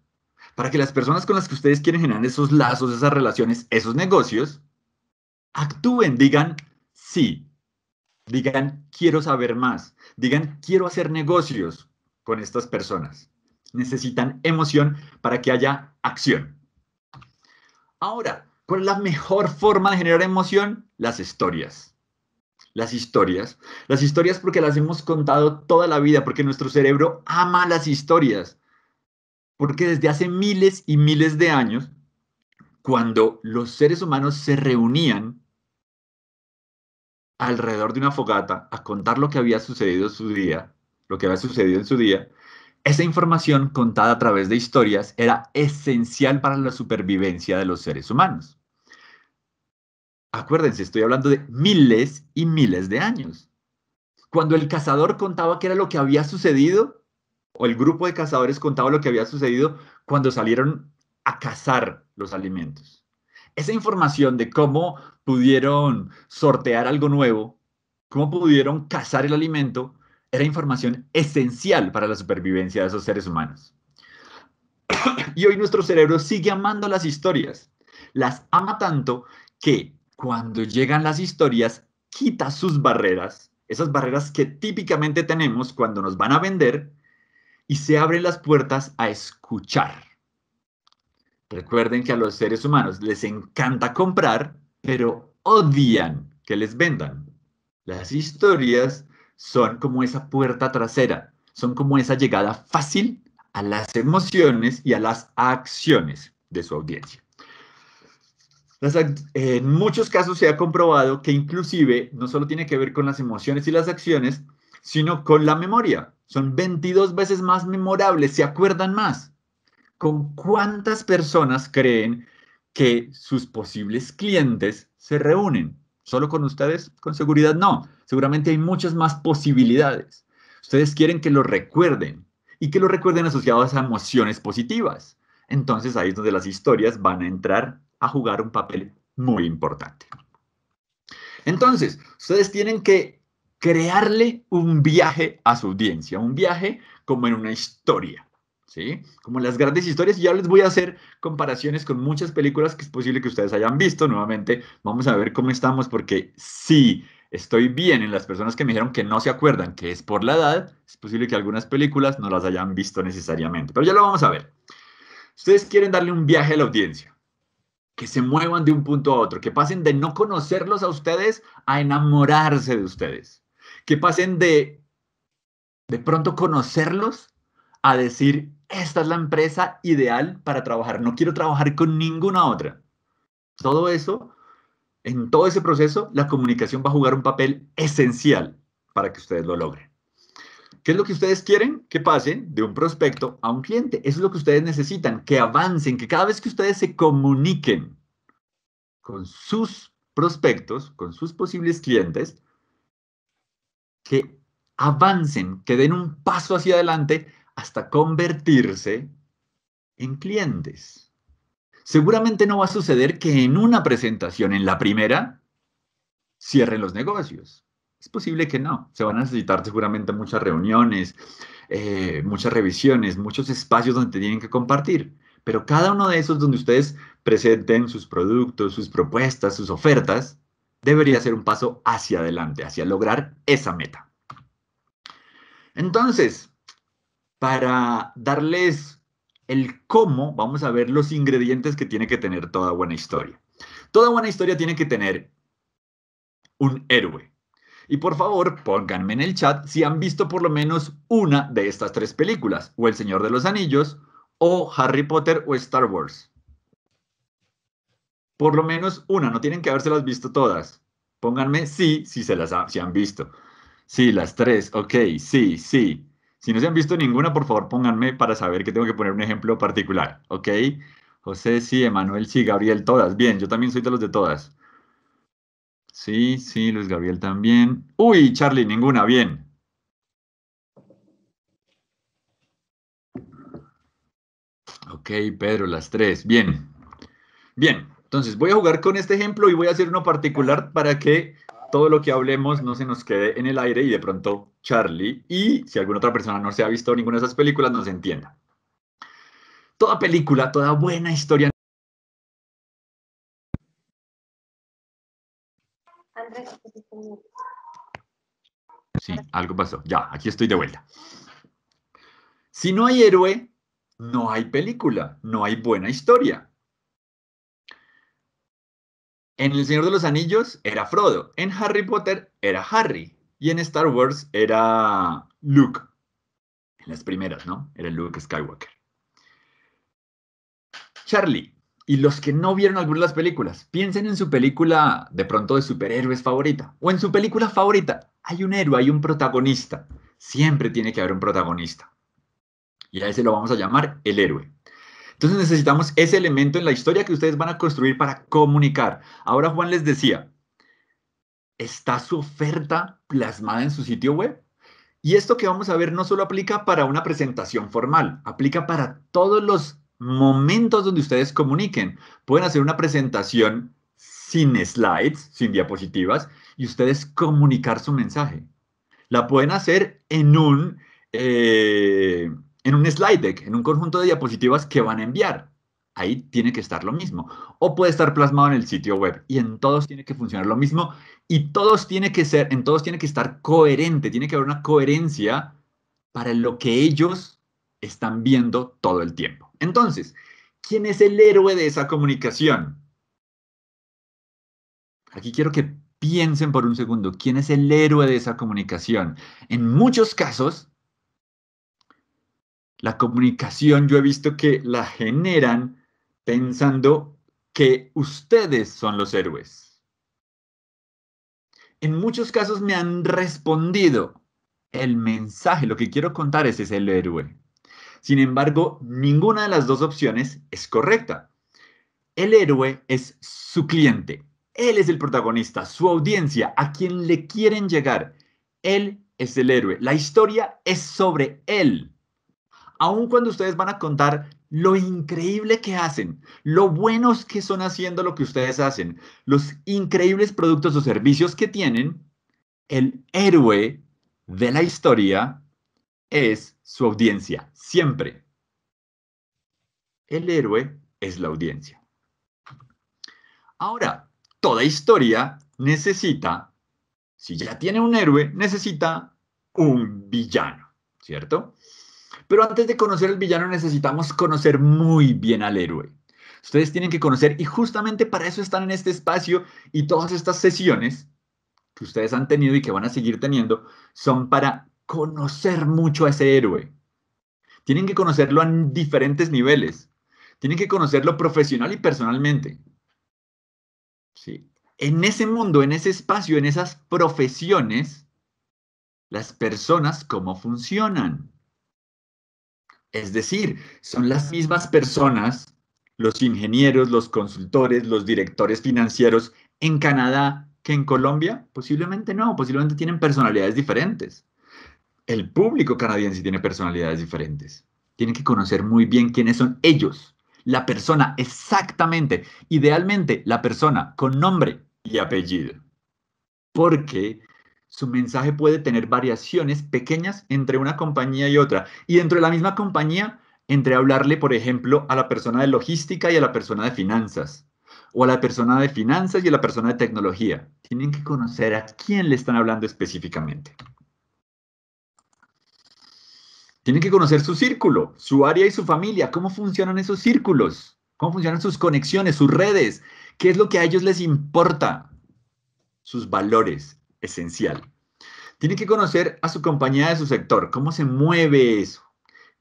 para que las personas con las que ustedes quieren generar esos lazos, esas relaciones, esos negocios, actúen, digan sí, digan quiero saber más, digan quiero hacer negocios con estas personas. Necesitan emoción para que haya acción. Ahora, ¿cuál es la mejor forma de generar emoción? Las historias las historias. Las historias porque las hemos contado toda la vida, porque nuestro cerebro ama las historias. Porque desde hace miles y miles de años, cuando los seres humanos se reunían alrededor de una fogata a contar lo que había sucedido en su día, lo que había sucedido en su día, esa información contada a través de historias era esencial para la supervivencia de los seres humanos. Acuérdense, estoy hablando de miles y miles de años. Cuando el cazador contaba qué era lo que había sucedido, o el grupo de cazadores contaba lo que había sucedido cuando salieron a cazar los alimentos. Esa información de cómo pudieron sortear algo nuevo, cómo pudieron cazar el alimento, era información esencial para la supervivencia de esos seres humanos. y hoy nuestro cerebro sigue amando las historias. Las ama tanto que cuando llegan las historias, quita sus barreras, esas barreras que típicamente tenemos cuando nos van a vender, y se abren las puertas a escuchar. Recuerden que a los seres humanos les encanta comprar, pero odian que les vendan. Las historias son como esa puerta trasera, son como esa llegada fácil a las emociones y a las acciones de su audiencia. en muchos casos se ha comprobado que inclusive no solo tiene que ver con las emociones y las acciones, sino con la memoria. Son 22 veces más memorables, se acuerdan más. ¿Con cuántas personas creen que sus posibles clientes se reúnen? ¿Solo con ustedes? Con seguridad no seguramente hay muchas más posibilidades. Ustedes quieren que lo recuerden y que lo recuerden asociado a emociones positivas. Entonces ahí es donde las historias van a entrar a jugar un papel muy importante. Entonces, ustedes tienen que crearle un viaje a su audiencia, un viaje como en una historia, ¿sí? Como las grandes historias, ya les voy a hacer comparaciones con muchas películas que es posible que ustedes hayan visto, nuevamente vamos a ver cómo estamos porque sí estoy bien en las personas que me dijeron que no se acuerdan, que es por la edad, es posible que algunas películas no las hayan visto necesariamente, pero ya lo vamos a ver. Ustedes quieren darle un viaje a la audiencia, que se muevan de un punto a otro, que pasen de no conocerlos a ustedes a enamorarse de ustedes, que pasen de de pronto conocerlos a decir, esta es la empresa ideal para trabajar, no quiero trabajar con ninguna otra. Todo eso en todo ese proceso, la comunicación va a jugar un papel esencial para que ustedes lo logren. ¿Qué es lo que ustedes quieren que pasen de un prospecto a un cliente? Eso es lo que ustedes necesitan, que avancen, que cada vez que ustedes se comuniquen con sus prospectos, con sus posibles clientes, que avancen, que den un paso hacia adelante hasta convertirse en clientes seguramente no va a suceder que en una presentación, en la primera, cierren los negocios. Es posible que no. Se van a necesitar seguramente muchas reuniones, eh, muchas revisiones, muchos espacios donde tienen que compartir. Pero cada uno de esos donde ustedes presenten sus productos, sus propuestas, sus ofertas, debería ser un paso hacia adelante, hacia lograr esa meta. Entonces, para darles el cómo, vamos a ver los ingredientes que tiene que tener toda buena historia. Toda buena historia tiene que tener un héroe. Y por favor, pónganme en el chat si han visto por lo menos una de estas tres películas, o El Señor de los Anillos, o Harry Potter o Star Wars. Por lo menos una, no tienen que habérselas visto todas. Pónganme sí, si se las han visto. Sí, las tres, ok, sí, sí. Si no se han visto ninguna, por favor pónganme para saber que tengo que poner un ejemplo particular, ¿ok? José, sí, Emanuel, sí, Gabriel, todas. Bien, yo también soy de los de todas. Sí, sí, Luis Gabriel también. Uy, Charlie, ninguna, bien. Ok, Pedro, las tres. Bien. Bien, entonces voy a jugar con este ejemplo y voy a hacer uno particular para que todo lo que hablemos no se nos quede en el aire y de pronto Charlie y si alguna otra persona no se ha visto ninguna de esas películas, no se entienda. Toda película, toda buena historia. Sí, algo pasó. Ya, aquí estoy de vuelta. Si no hay héroe, no hay película, no hay buena historia. En El Señor de los Anillos era Frodo, en Harry Potter era Harry, y en Star Wars era Luke. En las primeras, ¿no? Era Luke Skywalker. Charlie. Y los que no vieron algunas de las películas, piensen en su película de pronto de superhéroes favorita. O en su película favorita. Hay un héroe, hay un protagonista. Siempre tiene que haber un protagonista. Y a ese lo vamos a llamar el héroe. Entonces necesitamos ese elemento en la historia que ustedes van a construir para comunicar. Ahora Juan les decía, está su oferta plasmada en su sitio web. Y esto que vamos a ver no solo aplica para una presentación formal, aplica para todos los momentos donde ustedes comuniquen. Pueden hacer una presentación sin slides, sin diapositivas, y ustedes comunicar su mensaje. La pueden hacer en un, eh, en un slide deck, en un conjunto de diapositivas que van a enviar ahí tiene que estar lo mismo. O puede estar plasmado en el sitio web y en todos tiene que funcionar lo mismo y todos tiene que ser, en todos tiene que estar coherente, tiene que haber una coherencia para lo que ellos están viendo todo el tiempo. Entonces, ¿quién es el héroe de esa comunicación? Aquí quiero que piensen por un segundo, ¿quién es el héroe de esa comunicación? En muchos casos, la comunicación yo he visto que la generan pensando que ustedes son los héroes. En muchos casos me han respondido, el mensaje, lo que quiero contar es, el héroe. Sin embargo, ninguna de las dos opciones es correcta. El héroe es su cliente, él es el protagonista, su audiencia, a quien le quieren llegar. Él es el héroe, la historia es sobre él. Aun cuando ustedes van a contar lo increíble que hacen, lo buenos que son haciendo lo que ustedes hacen, los increíbles productos o servicios que tienen, el héroe de la historia es su audiencia, siempre. El héroe es la audiencia. Ahora, toda historia necesita, si ya tiene un héroe, necesita un villano, ¿cierto? Pero antes de conocer al villano necesitamos conocer muy bien al héroe. Ustedes tienen que conocer y justamente para eso están en este espacio y todas estas sesiones que ustedes han tenido y que van a seguir teniendo son para conocer mucho a ese héroe. Tienen que conocerlo en diferentes niveles. Tienen que conocerlo profesional y personalmente. ¿Sí? En ese mundo, en ese espacio, en esas profesiones, las personas cómo funcionan. Es decir, son las mismas personas, los ingenieros, los consultores, los directores financieros en Canadá que en Colombia? Posiblemente no, posiblemente tienen personalidades diferentes. El público canadiense tiene personalidades diferentes. Tienen que conocer muy bien quiénes son ellos, la persona exactamente, idealmente la persona con nombre y apellido. Porque su mensaje puede tener variaciones pequeñas entre una compañía y otra. Y dentro de la misma compañía, entre hablarle, por ejemplo, a la persona de logística y a la persona de finanzas, o a la persona de finanzas y a la persona de tecnología. Tienen que conocer a quién le están hablando específicamente. Tienen que conocer su círculo, su área y su familia, cómo funcionan esos círculos, cómo funcionan sus conexiones, sus redes, qué es lo que a ellos les importa, sus valores, esencial. Tiene que conocer a su compañía de su sector, cómo se mueve eso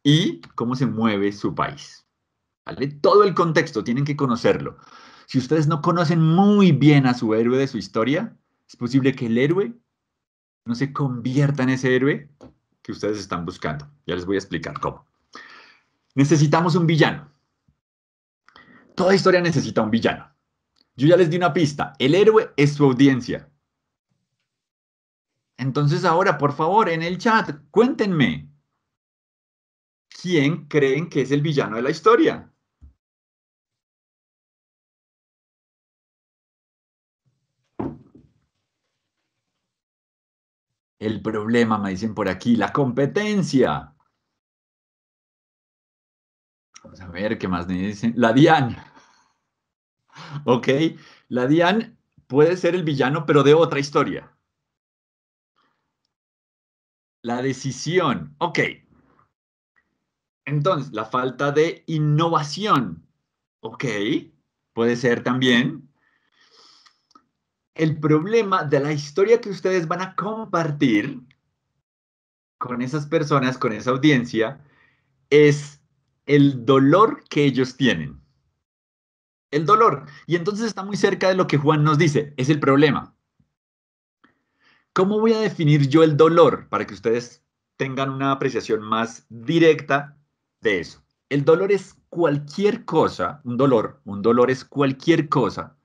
y cómo se mueve su país. Todo el contexto tienen que conocerlo. Si ustedes no conocen muy bien a su héroe de su historia, es posible que el héroe no se convierta en ese héroe que ustedes están buscando. Ya les voy a explicar cómo. Necesitamos un villano. Toda historia necesita un villano. Yo ya les di una pista. El héroe es su audiencia. Entonces ahora, por favor, en el chat, cuéntenme, ¿quién creen que es el villano de la historia? El problema, me dicen por aquí, la competencia. Vamos a ver qué más me dicen. La Dian. Ok, la Dian puede ser el villano, pero de otra historia. La decisión. Ok. Entonces, la falta de innovación. Ok. Puede ser también. El problema de la historia que ustedes van a compartir con esas personas, con esa audiencia, es el dolor que ellos tienen. El dolor. Y entonces está muy cerca de lo que Juan nos dice. Es el problema. ¿Cómo voy a definir yo el dolor para que ustedes tengan una apreciación más directa de eso? El dolor es cualquier cosa, un dolor, un dolor es cualquier cosa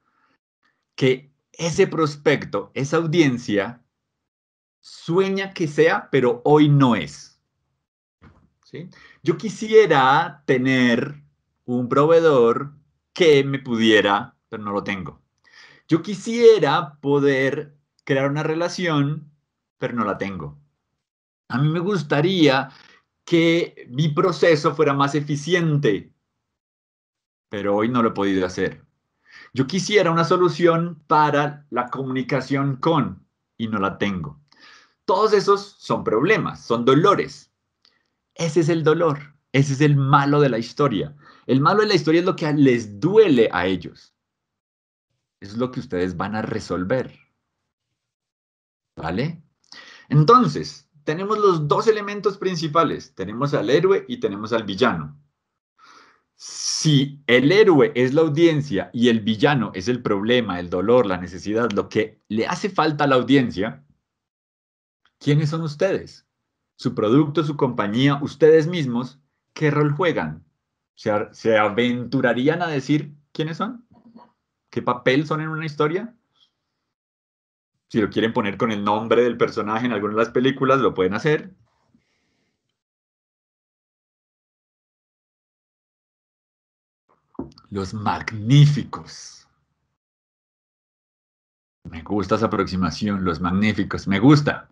que ese prospecto, esa audiencia, sueña que sea, pero hoy no es. ¿Sí? Yo quisiera tener un proveedor que me pudiera, pero no lo tengo. Yo quisiera poder crear una relación, pero no la tengo. A mí me gustaría que mi proceso fuera más eficiente, pero hoy no lo he podido hacer. Yo quisiera una solución para la comunicación con y no la tengo. Todos esos son problemas, son dolores. Ese es el dolor, ese es el malo de la historia. El malo de la historia es lo que les duele a ellos. Es lo que ustedes van a resolver. ¿Vale? Entonces, tenemos los dos elementos principales. Tenemos al héroe y tenemos al villano. Si el héroe es la audiencia y el villano es el problema, el dolor, la necesidad, lo que le hace falta a la audiencia, ¿quiénes son ustedes? Su producto, su compañía, ustedes mismos, ¿qué rol juegan? ¿Se, aventurarían a decir quiénes son? ¿Qué papel son en una historia? Si lo quieren poner con el nombre del personaje en alguna de las películas, lo pueden hacer. Los magníficos. Me gusta esa aproximación, los magníficos. Me gusta.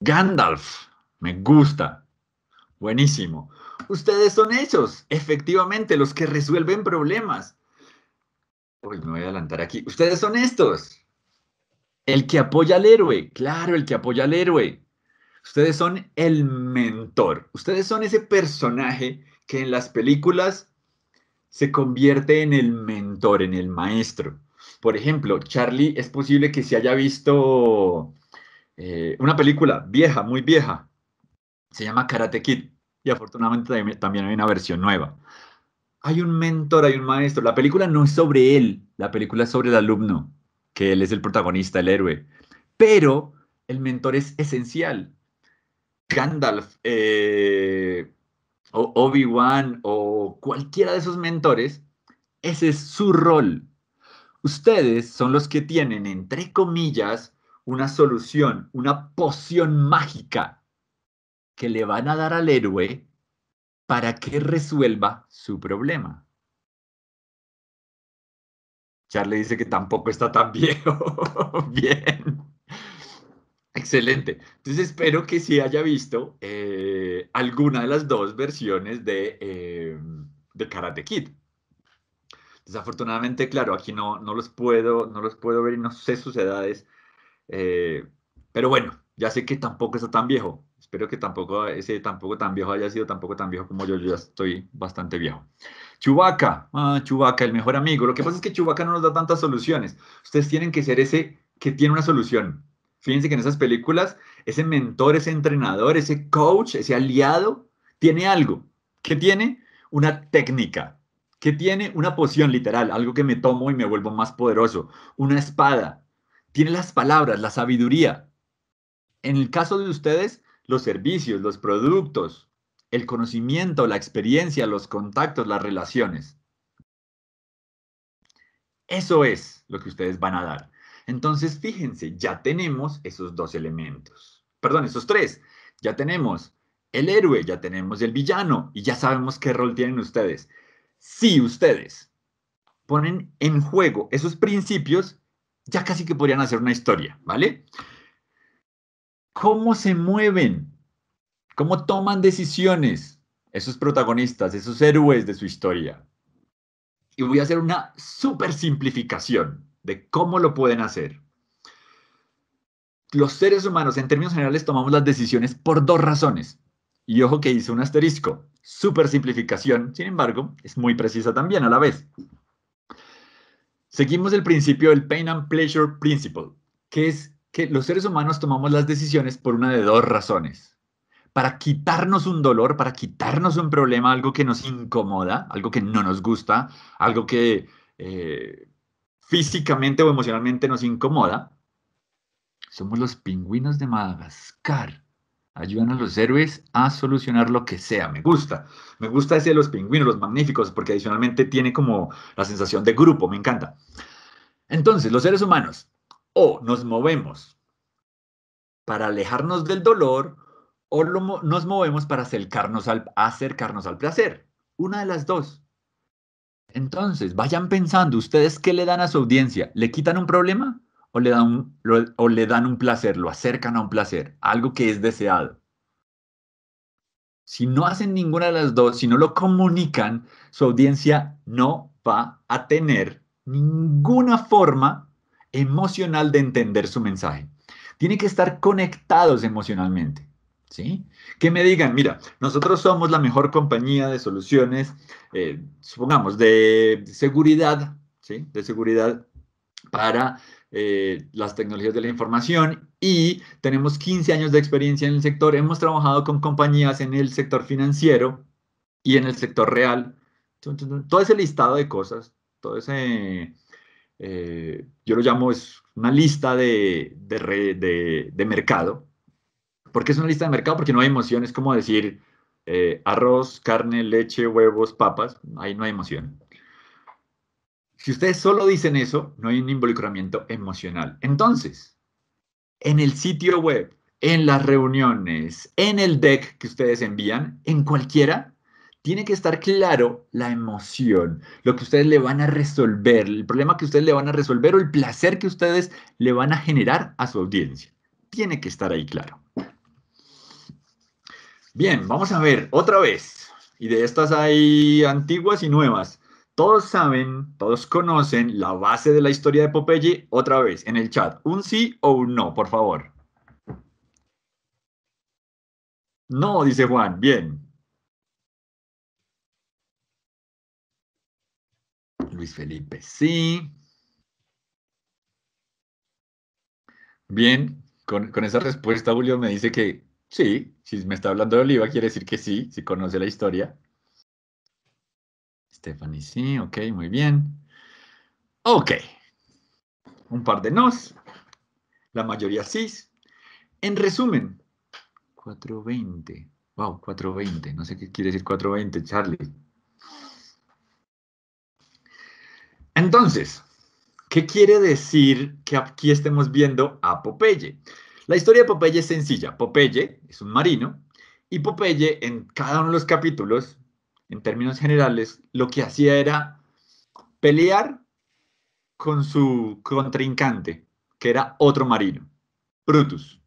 Gandalf. Me gusta. Buenísimo. Ustedes son esos, efectivamente, los que resuelven problemas. Uy, me voy a adelantar aquí. Ustedes son estos. El que apoya al héroe, claro, el que apoya al héroe. Ustedes son el mentor. Ustedes son ese personaje que en las películas se convierte en el mentor, en el maestro. Por ejemplo, Charlie es posible que se haya visto eh, una película vieja, muy vieja, se llama Karate Kid y afortunadamente también hay una versión nueva. Hay un mentor, hay un maestro. La película no es sobre él, la película es sobre el alumno, que él es el protagonista, el héroe. Pero el mentor es esencial. Gandalf, eh, o Obi-Wan, o cualquiera de esos mentores, ese es su rol. Ustedes son los que tienen, entre comillas, una solución, una poción mágica que le van a dar al héroe para que resuelva su problema. Charlie dice que tampoco está tan viejo. Bien. Excelente. Entonces espero que sí haya visto eh, alguna de las dos versiones de, em, de Karate Kid. Desafortunadamente, claro, aquí no, no, los puedo, no los puedo ver y no sé sus edades. Eh, pero bueno, ya sé que tampoco está tan viejo. Espero que tampoco ese tampoco tan viejo haya sido tampoco tan viejo como yo. Yo ya estoy bastante viejo. Chubaca, ah, Chubaca, el mejor amigo. Lo que pasa es que Chubaca no nos da tantas soluciones. Ustedes tienen que ser ese que tiene una solución. Fíjense que en esas películas, ese mentor, ese entrenador, ese coach, ese aliado, tiene algo. ¿Qué tiene? Una técnica. ¿Qué tiene? Una poción literal, algo que me tomo y me vuelvo más poderoso. Una espada. Tiene las palabras, la sabiduría. En el caso de ustedes, los servicios, los productos, el conocimiento, la experiencia, los contactos, las relaciones. Eso es lo que ustedes van a dar. Entonces, fíjense, ya tenemos esos dos elementos. Perdón, esos tres. Ya tenemos el héroe, ya tenemos el villano y ya sabemos qué rol tienen ustedes. Si ustedes ponen en juego esos principios, ya casi que podrían hacer una historia, ¿vale? cómo se mueven, cómo toman decisiones esos protagonistas, esos héroes de su historia. Y voy a hacer una super simplificación de cómo lo pueden hacer. Los seres humanos, en términos generales, tomamos las decisiones por dos razones. Y ojo que hice un asterisco. Super simplificación, sin embargo, es muy precisa también a la vez. Seguimos el principio del Pain and Pleasure Principle, que es que los seres humanos tomamos las decisiones por una de dos razones. Para quitarnos un dolor, para quitarnos un problema, algo que nos incomoda, algo que no nos gusta, algo que eh, físicamente o emocionalmente nos incomoda. Somos los pingüinos de Madagascar. Ayudan a los héroes a solucionar lo que sea. Me gusta. Me gusta ese de los pingüinos, los magníficos, porque adicionalmente tiene como la sensación de grupo. Me encanta. Entonces, los seres humanos o nos movemos para alejarnos del dolor o nos movemos para acercarnos al, acercarnos al placer. Una de las dos. Entonces, vayan pensando, ¿ustedes qué le dan a su audiencia? ¿Le quitan un problema o le dan un, o le dan un placer? ¿Lo acercan a un placer? Algo que es deseado. Si no hacen ninguna de las dos, si no lo comunican, su audiencia no va a tener ninguna forma emocional de entender su mensaje. Tiene que estar conectados emocionalmente. ¿Sí? Que me digan, mira, nosotros somos la mejor compañía de soluciones, eh, supongamos, de seguridad, ¿sí? De seguridad para eh, las tecnologías de la información y tenemos 15 años de experiencia en el sector, hemos trabajado con compañías en el sector financiero y en el sector real. Todo ese listado de cosas, todo ese eh, yo lo llamo es una lista de, de, mercado. ¿Por qué es una lista de mercado? Porque no hay emoción, es como decir eh, arroz, carne, leche, huevos, papas, ahí no hay emoción. Si ustedes solo dicen eso, no hay un involucramiento emocional. Entonces, en el sitio web, en las reuniones, en el deck que ustedes envían, en cualquiera, tiene que estar claro la emoción, lo que ustedes le van a resolver, el problema que ustedes le van a resolver o el placer que ustedes le van a generar a su audiencia. Tiene que estar ahí claro. Bien, vamos a ver otra vez. Y de estas hay antiguas y nuevas. Todos saben, todos conocen la base de la historia de Popeye otra vez en el chat. Un sí o un no, por favor. No, dice Juan. Bien, Luis Felipe, sí. Bien, con, esa respuesta Julio me dice que sí, si me está hablando de Oliva quiere decir que sí, si conoce la historia. Stephanie, sí, ok, muy bien. Ok, un par de nos, la mayoría sí. En resumen, 420, wow, 420, no sé qué quiere decir 420, Charlie. Entonces, ¿qué quiere decir que aquí estemos viendo a Popeye? La historia de Popeye es sencilla. Popeye es un marino y Popeye en cada uno de los capítulos, en términos generales, lo que hacía era pelear con su contrincante, que era otro marino, Brutus.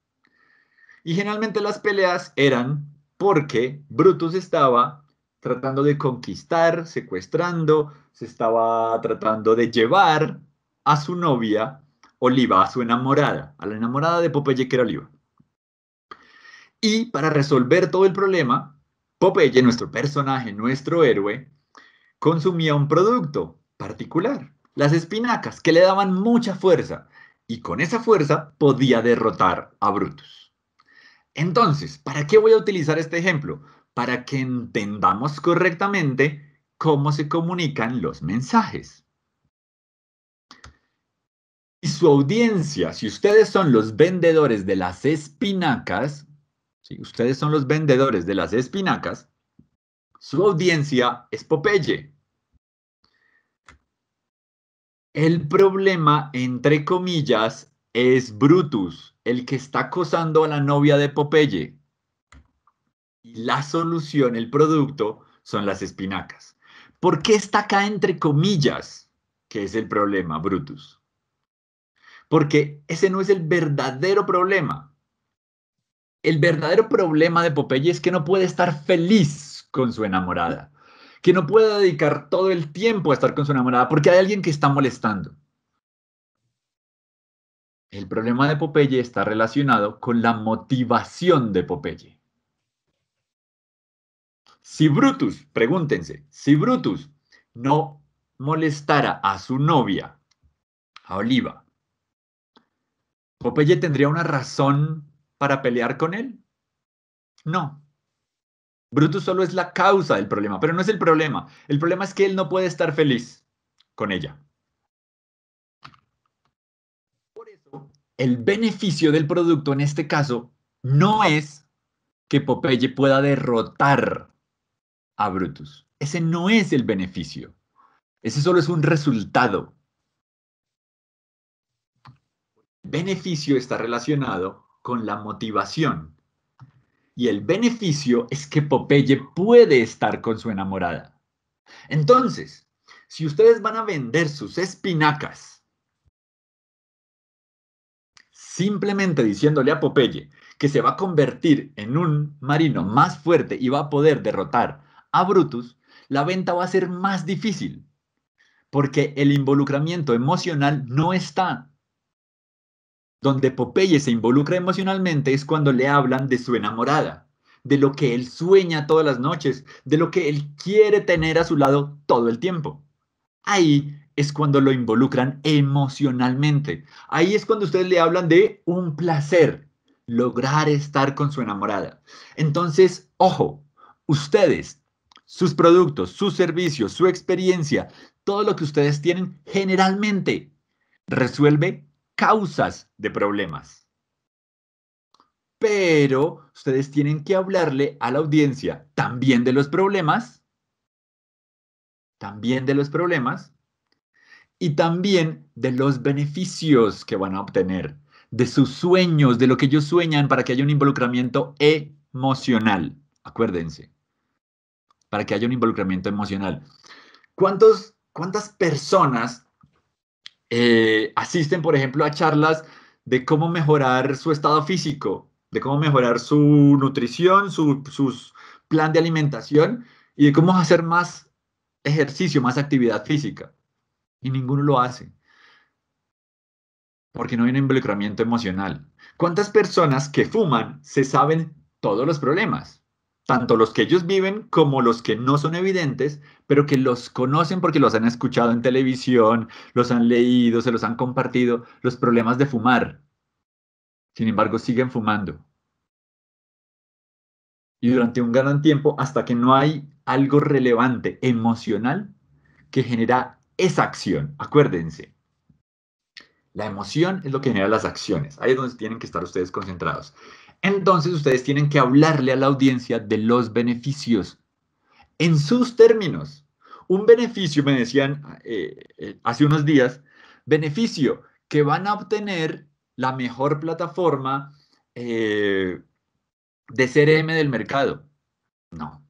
Y generalmente las peleas eran porque Brutus estaba tratando de conquistar, secuestrando, se estaba tratando de llevar a su novia Oliva, a su enamorada, a la enamorada de Popeye que era Oliva. Y para resolver todo el problema, Popeye, nuestro personaje, nuestro héroe, consumía un producto particular, las espinacas, que le daban mucha fuerza, y con esa fuerza podía derrotar a Brutus. Entonces, ¿para qué voy a utilizar este ejemplo? para que entendamos correctamente cómo se comunican los mensajes. Y su audiencia, si ustedes son los vendedores de las espinacas, si ustedes son los vendedores de las espinacas, su audiencia es Popeye. El problema, entre comillas, es Brutus, el que está acosando a la novia de Popeye la solución, el producto, son las espinacas. ¿Por qué está acá entre comillas? Que es el problema, Brutus. Porque ese no es el verdadero problema. El verdadero problema de Popeye es que no puede estar feliz con su enamorada, que no puede dedicar todo el tiempo a estar con su enamorada porque hay alguien que está molestando. El problema de Popeye está relacionado con la motivación de Popeye. Si Brutus, pregúntense, si Brutus no molestara a su novia, a Oliva, ¿Popeye tendría una razón para pelear con él? No. Brutus solo es la causa del problema, pero no es el problema. El problema es que él no puede estar feliz con ella. Por eso, el beneficio del producto en este caso no es que Popeye pueda derrotar a Brutus. Ese no es el beneficio. Ese solo es un resultado. El Beneficio está relacionado con la motivación. Y el beneficio es que Popeye puede estar con su enamorada. Entonces, si ustedes van a vender sus espinacas, simplemente diciéndole a Popeye que se va a convertir en un marino más fuerte y va a poder derrotar a Brutus, la venta va a ser más difícil, porque el involucramiento emocional no está. Donde Popeye se involucra emocionalmente es cuando le hablan de su enamorada, de lo que él sueña todas las noches, de lo que él quiere tener a su lado todo el tiempo. Ahí es cuando lo involucran emocionalmente. Ahí es cuando ustedes le hablan de un placer, lograr estar con su enamorada. Entonces, ojo, ustedes sus productos, sus servicios, su experiencia, todo lo que ustedes tienen generalmente resuelve causas de problemas. Pero ustedes tienen que hablarle a la audiencia también de los problemas, también de los problemas y también de los beneficios que van a obtener, de sus sueños, de lo que ellos sueñan para que haya un involucramiento emocional. Acuérdense para que haya un involucramiento emocional. ¿Cuántos, ¿Cuántas personas eh, asisten, por ejemplo, a charlas de cómo mejorar su estado físico, de cómo mejorar su nutrición, su sus plan de alimentación y de cómo hacer más ejercicio, más actividad física? Y ninguno lo hace porque no hay un involucramiento emocional. ¿Cuántas personas que fuman se saben todos los problemas? tanto los que ellos viven como los que no son evidentes, pero que los conocen porque los han escuchado en televisión, los han leído, se los han compartido, los problemas de fumar. Sin embargo, siguen fumando. Y durante un gran tiempo, hasta que no hay algo relevante, emocional, que genera esa acción. Acuérdense, la emoción es lo que genera las acciones. Ahí es donde tienen que estar ustedes concentrados. Entonces ustedes tienen que hablarle a la audiencia de los beneficios en sus términos. Un beneficio, me decían eh, eh, hace unos días, beneficio que van a obtener la mejor plataforma eh, de CRM del mercado. No.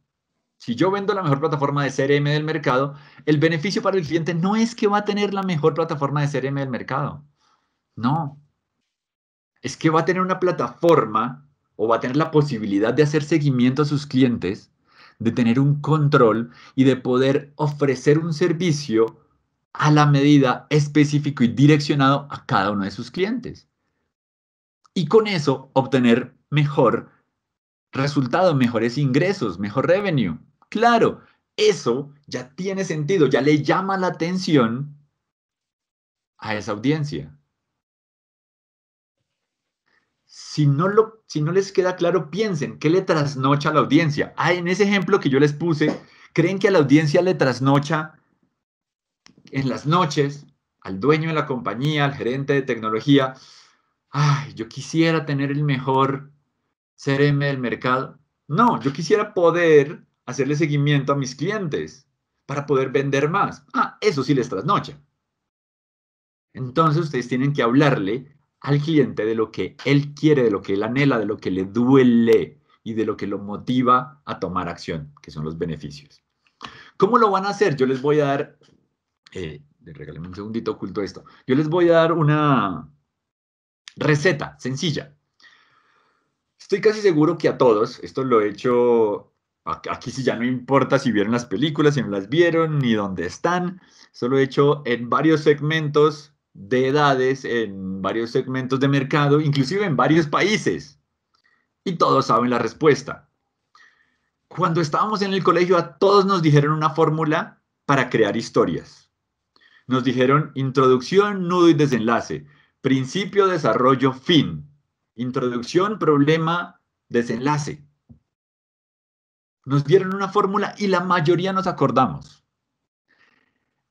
Si yo vendo la mejor plataforma de CRM del mercado, el beneficio para el cliente no es que va a tener la mejor plataforma de CRM del mercado. No es que va a tener una plataforma o va a tener la posibilidad de hacer seguimiento a sus clientes, de tener un control y de poder ofrecer un servicio a la medida específico y direccionado a cada uno de sus clientes. Y con eso obtener mejor resultado, mejores ingresos, mejor revenue. Claro, eso ya tiene sentido, ya le llama la atención a esa audiencia si no, les queda claro, piensen, ¿qué le trasnocha a la audiencia? Ah, en ese ejemplo que yo les puse, ¿creen que a la audiencia le trasnocha en las noches al dueño de la compañía, al gerente de tecnología? Ay, yo quisiera tener el mejor CRM del mercado. No, yo quisiera poder hacerle seguimiento a mis clientes para poder vender más. Ah, eso sí les trasnocha. Entonces ustedes tienen que hablarle al cliente de lo que él quiere, de lo que él anhela, de lo que le duele y de lo que lo motiva a tomar acción, que son los beneficios. ¿Cómo lo van a hacer? Yo les voy a dar, eh, regáleme un segundito oculto esto, yo les voy a dar una receta sencilla. Estoy casi seguro que a todos, esto lo he hecho, aquí sí ya no importa si vieron las películas, si no las vieron, ni dónde están, solo he hecho en varios segmentos de edades en varios segmentos de mercado, inclusive en varios países. Y todos saben la respuesta. Cuando estábamos en el colegio a todos nos dijeron una fórmula para crear historias. Nos dijeron introducción, nudo y desenlace, principio, desarrollo, fin, introducción, problema, desenlace. Nos dieron una fórmula y la mayoría nos acordamos.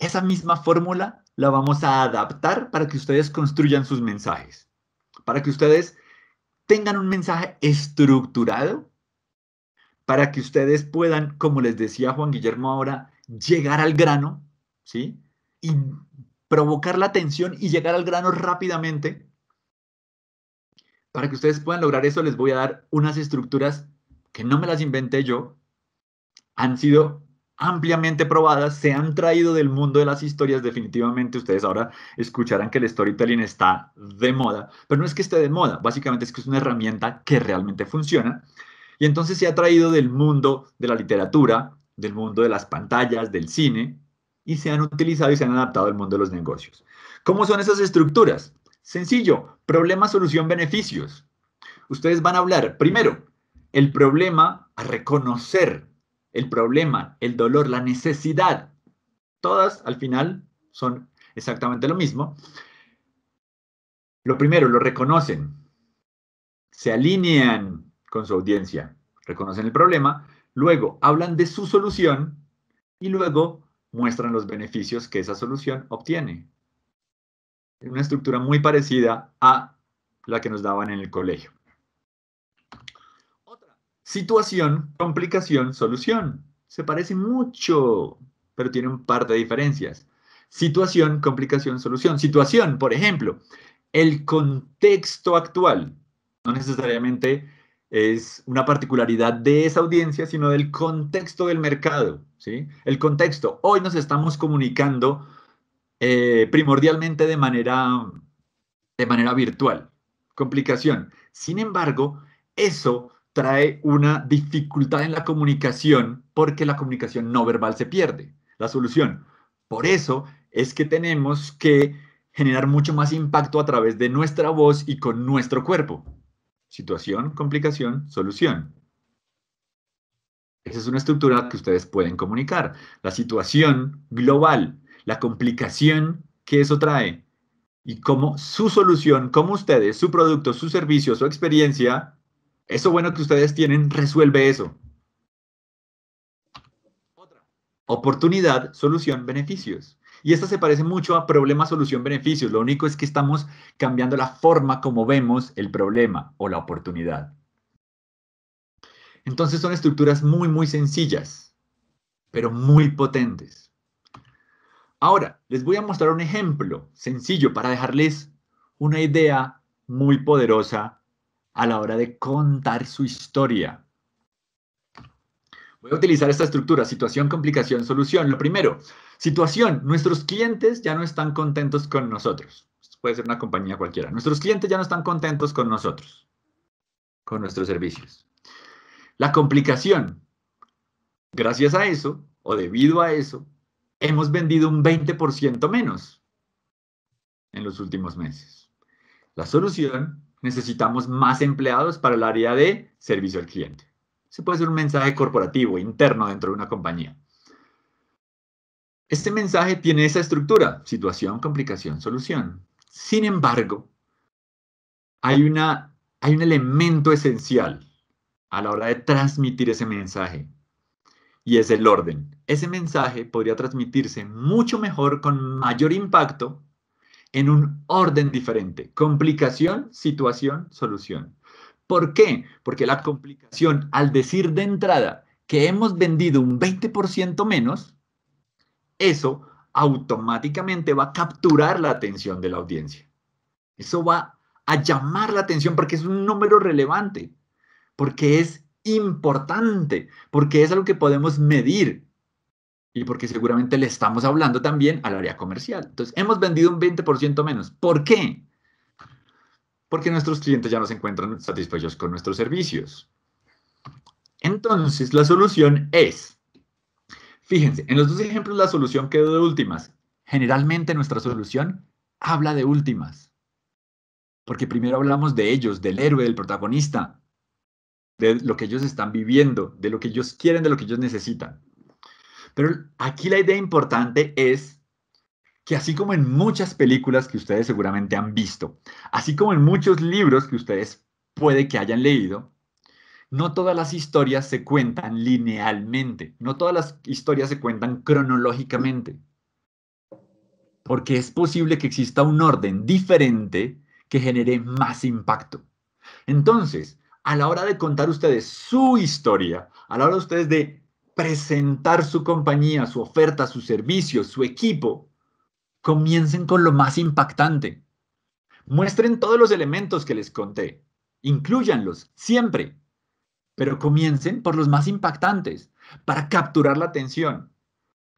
Esa misma fórmula la vamos a adaptar para que ustedes construyan sus mensajes, para que ustedes tengan un mensaje estructurado, para que ustedes puedan, como les decía Juan Guillermo ahora, llegar al grano, ¿sí? Y provocar la atención y llegar al grano rápidamente. Para que ustedes puedan lograr eso, les voy a dar unas estructuras que no me las inventé yo, han sido ampliamente probadas, se han traído del mundo de las historias, definitivamente ustedes ahora escucharán que el storytelling está de moda, pero no es que esté de moda, básicamente es que es una herramienta que realmente funciona y entonces se ha traído del mundo de la literatura, del mundo de las pantallas, del cine y se han utilizado y se han adaptado al mundo de los negocios. ¿Cómo son esas estructuras? Sencillo, problema, solución, beneficios. Ustedes van a hablar primero el problema a reconocer el problema, el dolor, la necesidad, todas al final son exactamente lo mismo. Lo primero, lo reconocen, se alinean con su audiencia, reconocen el problema, luego hablan de su solución y luego muestran los beneficios que esa solución obtiene. Una estructura muy parecida a la que nos daban en el colegio. Situación, complicación, solución. Se parece mucho, pero tiene un par de diferencias. Situación, complicación, solución. Situación, por ejemplo, el contexto actual. No necesariamente es una particularidad de esa audiencia, sino del contexto del mercado. ¿sí? El contexto. Hoy nos estamos comunicando eh, primordialmente de manera, de manera virtual. Complicación. Sin embargo, eso trae una dificultad en la comunicación porque la comunicación no verbal se pierde. La solución. Por eso es que tenemos que generar mucho más impacto a través de nuestra voz y con nuestro cuerpo. Situación, complicación, solución. Esa es una estructura que ustedes pueden comunicar. La situación global, la complicación que eso trae y cómo su solución, cómo ustedes, su producto, su servicio, su experiencia eso bueno que ustedes tienen resuelve eso. Otra. Oportunidad, solución, beneficios. Y esta se parece mucho a problema, solución, beneficios. Lo único es que estamos cambiando la forma como vemos el problema o la oportunidad. Entonces son estructuras muy, muy sencillas, pero muy potentes. Ahora, les voy a mostrar un ejemplo sencillo para dejarles una idea muy poderosa a la hora de contar su historia. Voy a utilizar esta estructura, situación, complicación, solución. Lo primero, situación, nuestros clientes ya no están contentos con nosotros. puede ser una compañía cualquiera. Nuestros clientes ya no están contentos con nosotros, con nuestros servicios. La complicación, gracias a eso, o debido a eso, hemos vendido un 20% menos en los últimos meses. La solución, necesitamos más empleados para el área de servicio al cliente. Se puede ser un mensaje corporativo, interno dentro de una compañía. Este mensaje tiene esa estructura, situación, complicación, solución. Sin embargo, hay, una, hay un elemento esencial a la hora de transmitir ese mensaje y es el orden. Ese mensaje podría transmitirse mucho mejor, con mayor impacto, en un orden diferente. Complicación, situación, solución. ¿Por qué? Porque la complicación, al decir de entrada que hemos vendido un 20% menos, eso automáticamente va a capturar la atención de la audiencia. Eso va a llamar la atención porque es un número relevante, porque es importante, porque es algo que podemos medir, y porque seguramente le estamos hablando también al área comercial. Entonces, hemos vendido un 20% menos. ¿Por qué? Porque nuestros clientes ya no se encuentran satisfechos con nuestros servicios. Entonces, la solución es, fíjense, en los dos ejemplos la solución quedó de últimas. Generalmente nuestra solución habla de últimas. Porque primero hablamos de ellos, del héroe, del protagonista, de lo que ellos están viviendo, de lo que ellos quieren, de lo que ellos necesitan. Pero aquí la idea importante es que así como en muchas películas que ustedes seguramente han visto, así como en muchos libros que ustedes puede que hayan leído, no todas las historias se cuentan linealmente, no todas las historias se cuentan cronológicamente, porque es posible que exista un orden diferente que genere más impacto. Entonces, a la hora de contar ustedes su historia, a la hora de ustedes de presentar su compañía, su oferta, su servicio, su equipo, comiencen con lo más impactante. Muestren todos los elementos que les conté. Incluyanlos siempre. Pero comiencen por los más impactantes para capturar la atención.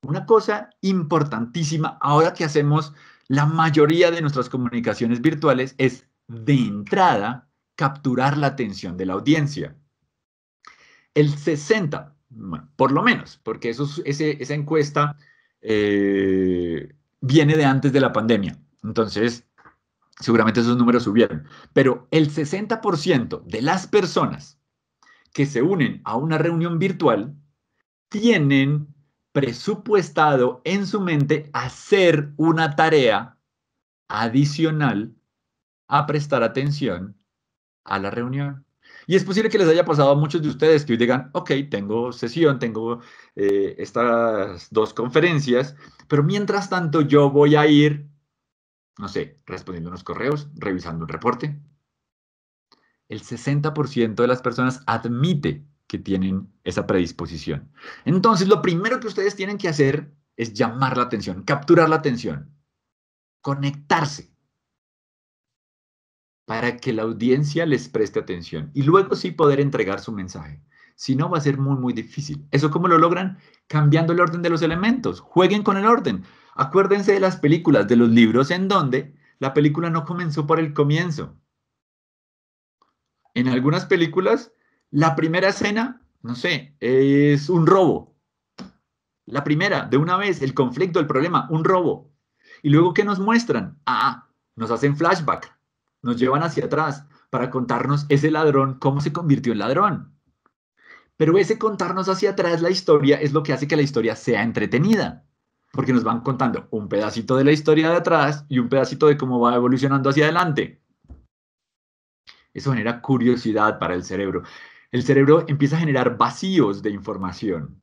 Una cosa importantísima ahora que hacemos la mayoría de nuestras comunicaciones virtuales es de entrada capturar la atención de la audiencia. El 60 bueno, por lo menos, porque eso, esa encuesta eh, viene de antes de la pandemia. Entonces, seguramente esos números subieron. Pero el 60% de las personas que se unen a una reunión virtual tienen presupuestado en su mente hacer una tarea adicional a prestar atención a la reunión. Y es posible que les haya pasado a muchos de ustedes que hoy digan, ok, tengo sesión, tengo eh, estas dos conferencias, pero mientras tanto yo voy a ir, no sé, respondiendo unos correos, revisando un reporte. El 60% de las personas admite que tienen esa predisposición. Entonces, lo primero que ustedes tienen que hacer es llamar la atención, capturar la atención, conectarse para que la audiencia les preste atención y luego sí poder entregar su mensaje. Si no, va a ser muy, muy difícil. ¿Eso cómo lo logran? Cambiando el orden de los elementos. Jueguen con el orden. Acuérdense de las películas, de los libros en donde la película no comenzó por el comienzo. En algunas películas, la primera escena, no sé, es un robo. La primera, de una vez, el conflicto, el problema, un robo. Y luego, ¿qué nos muestran? Ah, nos hacen flashback nos llevan hacia atrás para contarnos ese ladrón, cómo se convirtió en ladrón. Pero ese contarnos hacia atrás la historia es lo que hace que la historia sea entretenida, porque nos van contando un pedacito de la historia de atrás y un pedacito de cómo va evolucionando hacia adelante. Eso genera curiosidad para el cerebro. El cerebro empieza a generar vacíos de información.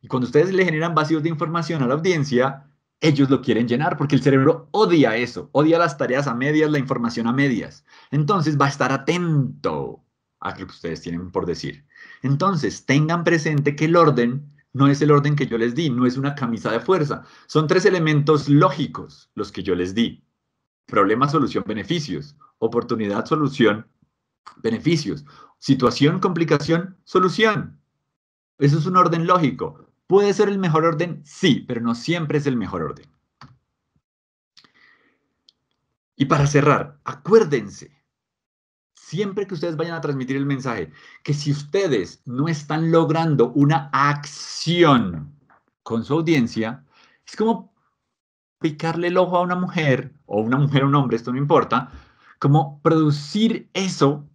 Y cuando ustedes le generan vacíos de información a la audiencia, ellos lo quieren llenar porque el cerebro odia eso, odia las tareas a medias, la información a medias. Entonces va a estar atento a lo que ustedes tienen por decir. Entonces, tengan presente que el orden no es el orden que yo les di, no es una camisa de fuerza. Son tres elementos lógicos los que yo les di. Problema, solución, beneficios. Oportunidad, solución, beneficios. Situación, complicación, solución. Eso es un orden lógico. ¿Puede ser el mejor orden? Sí, pero no siempre es el mejor orden. Y para cerrar, acuérdense, siempre que ustedes vayan a transmitir el mensaje, que si ustedes no están logrando una acción con su audiencia, es como picarle el ojo a una mujer o una mujer o un hombre, esto no importa, como producir eso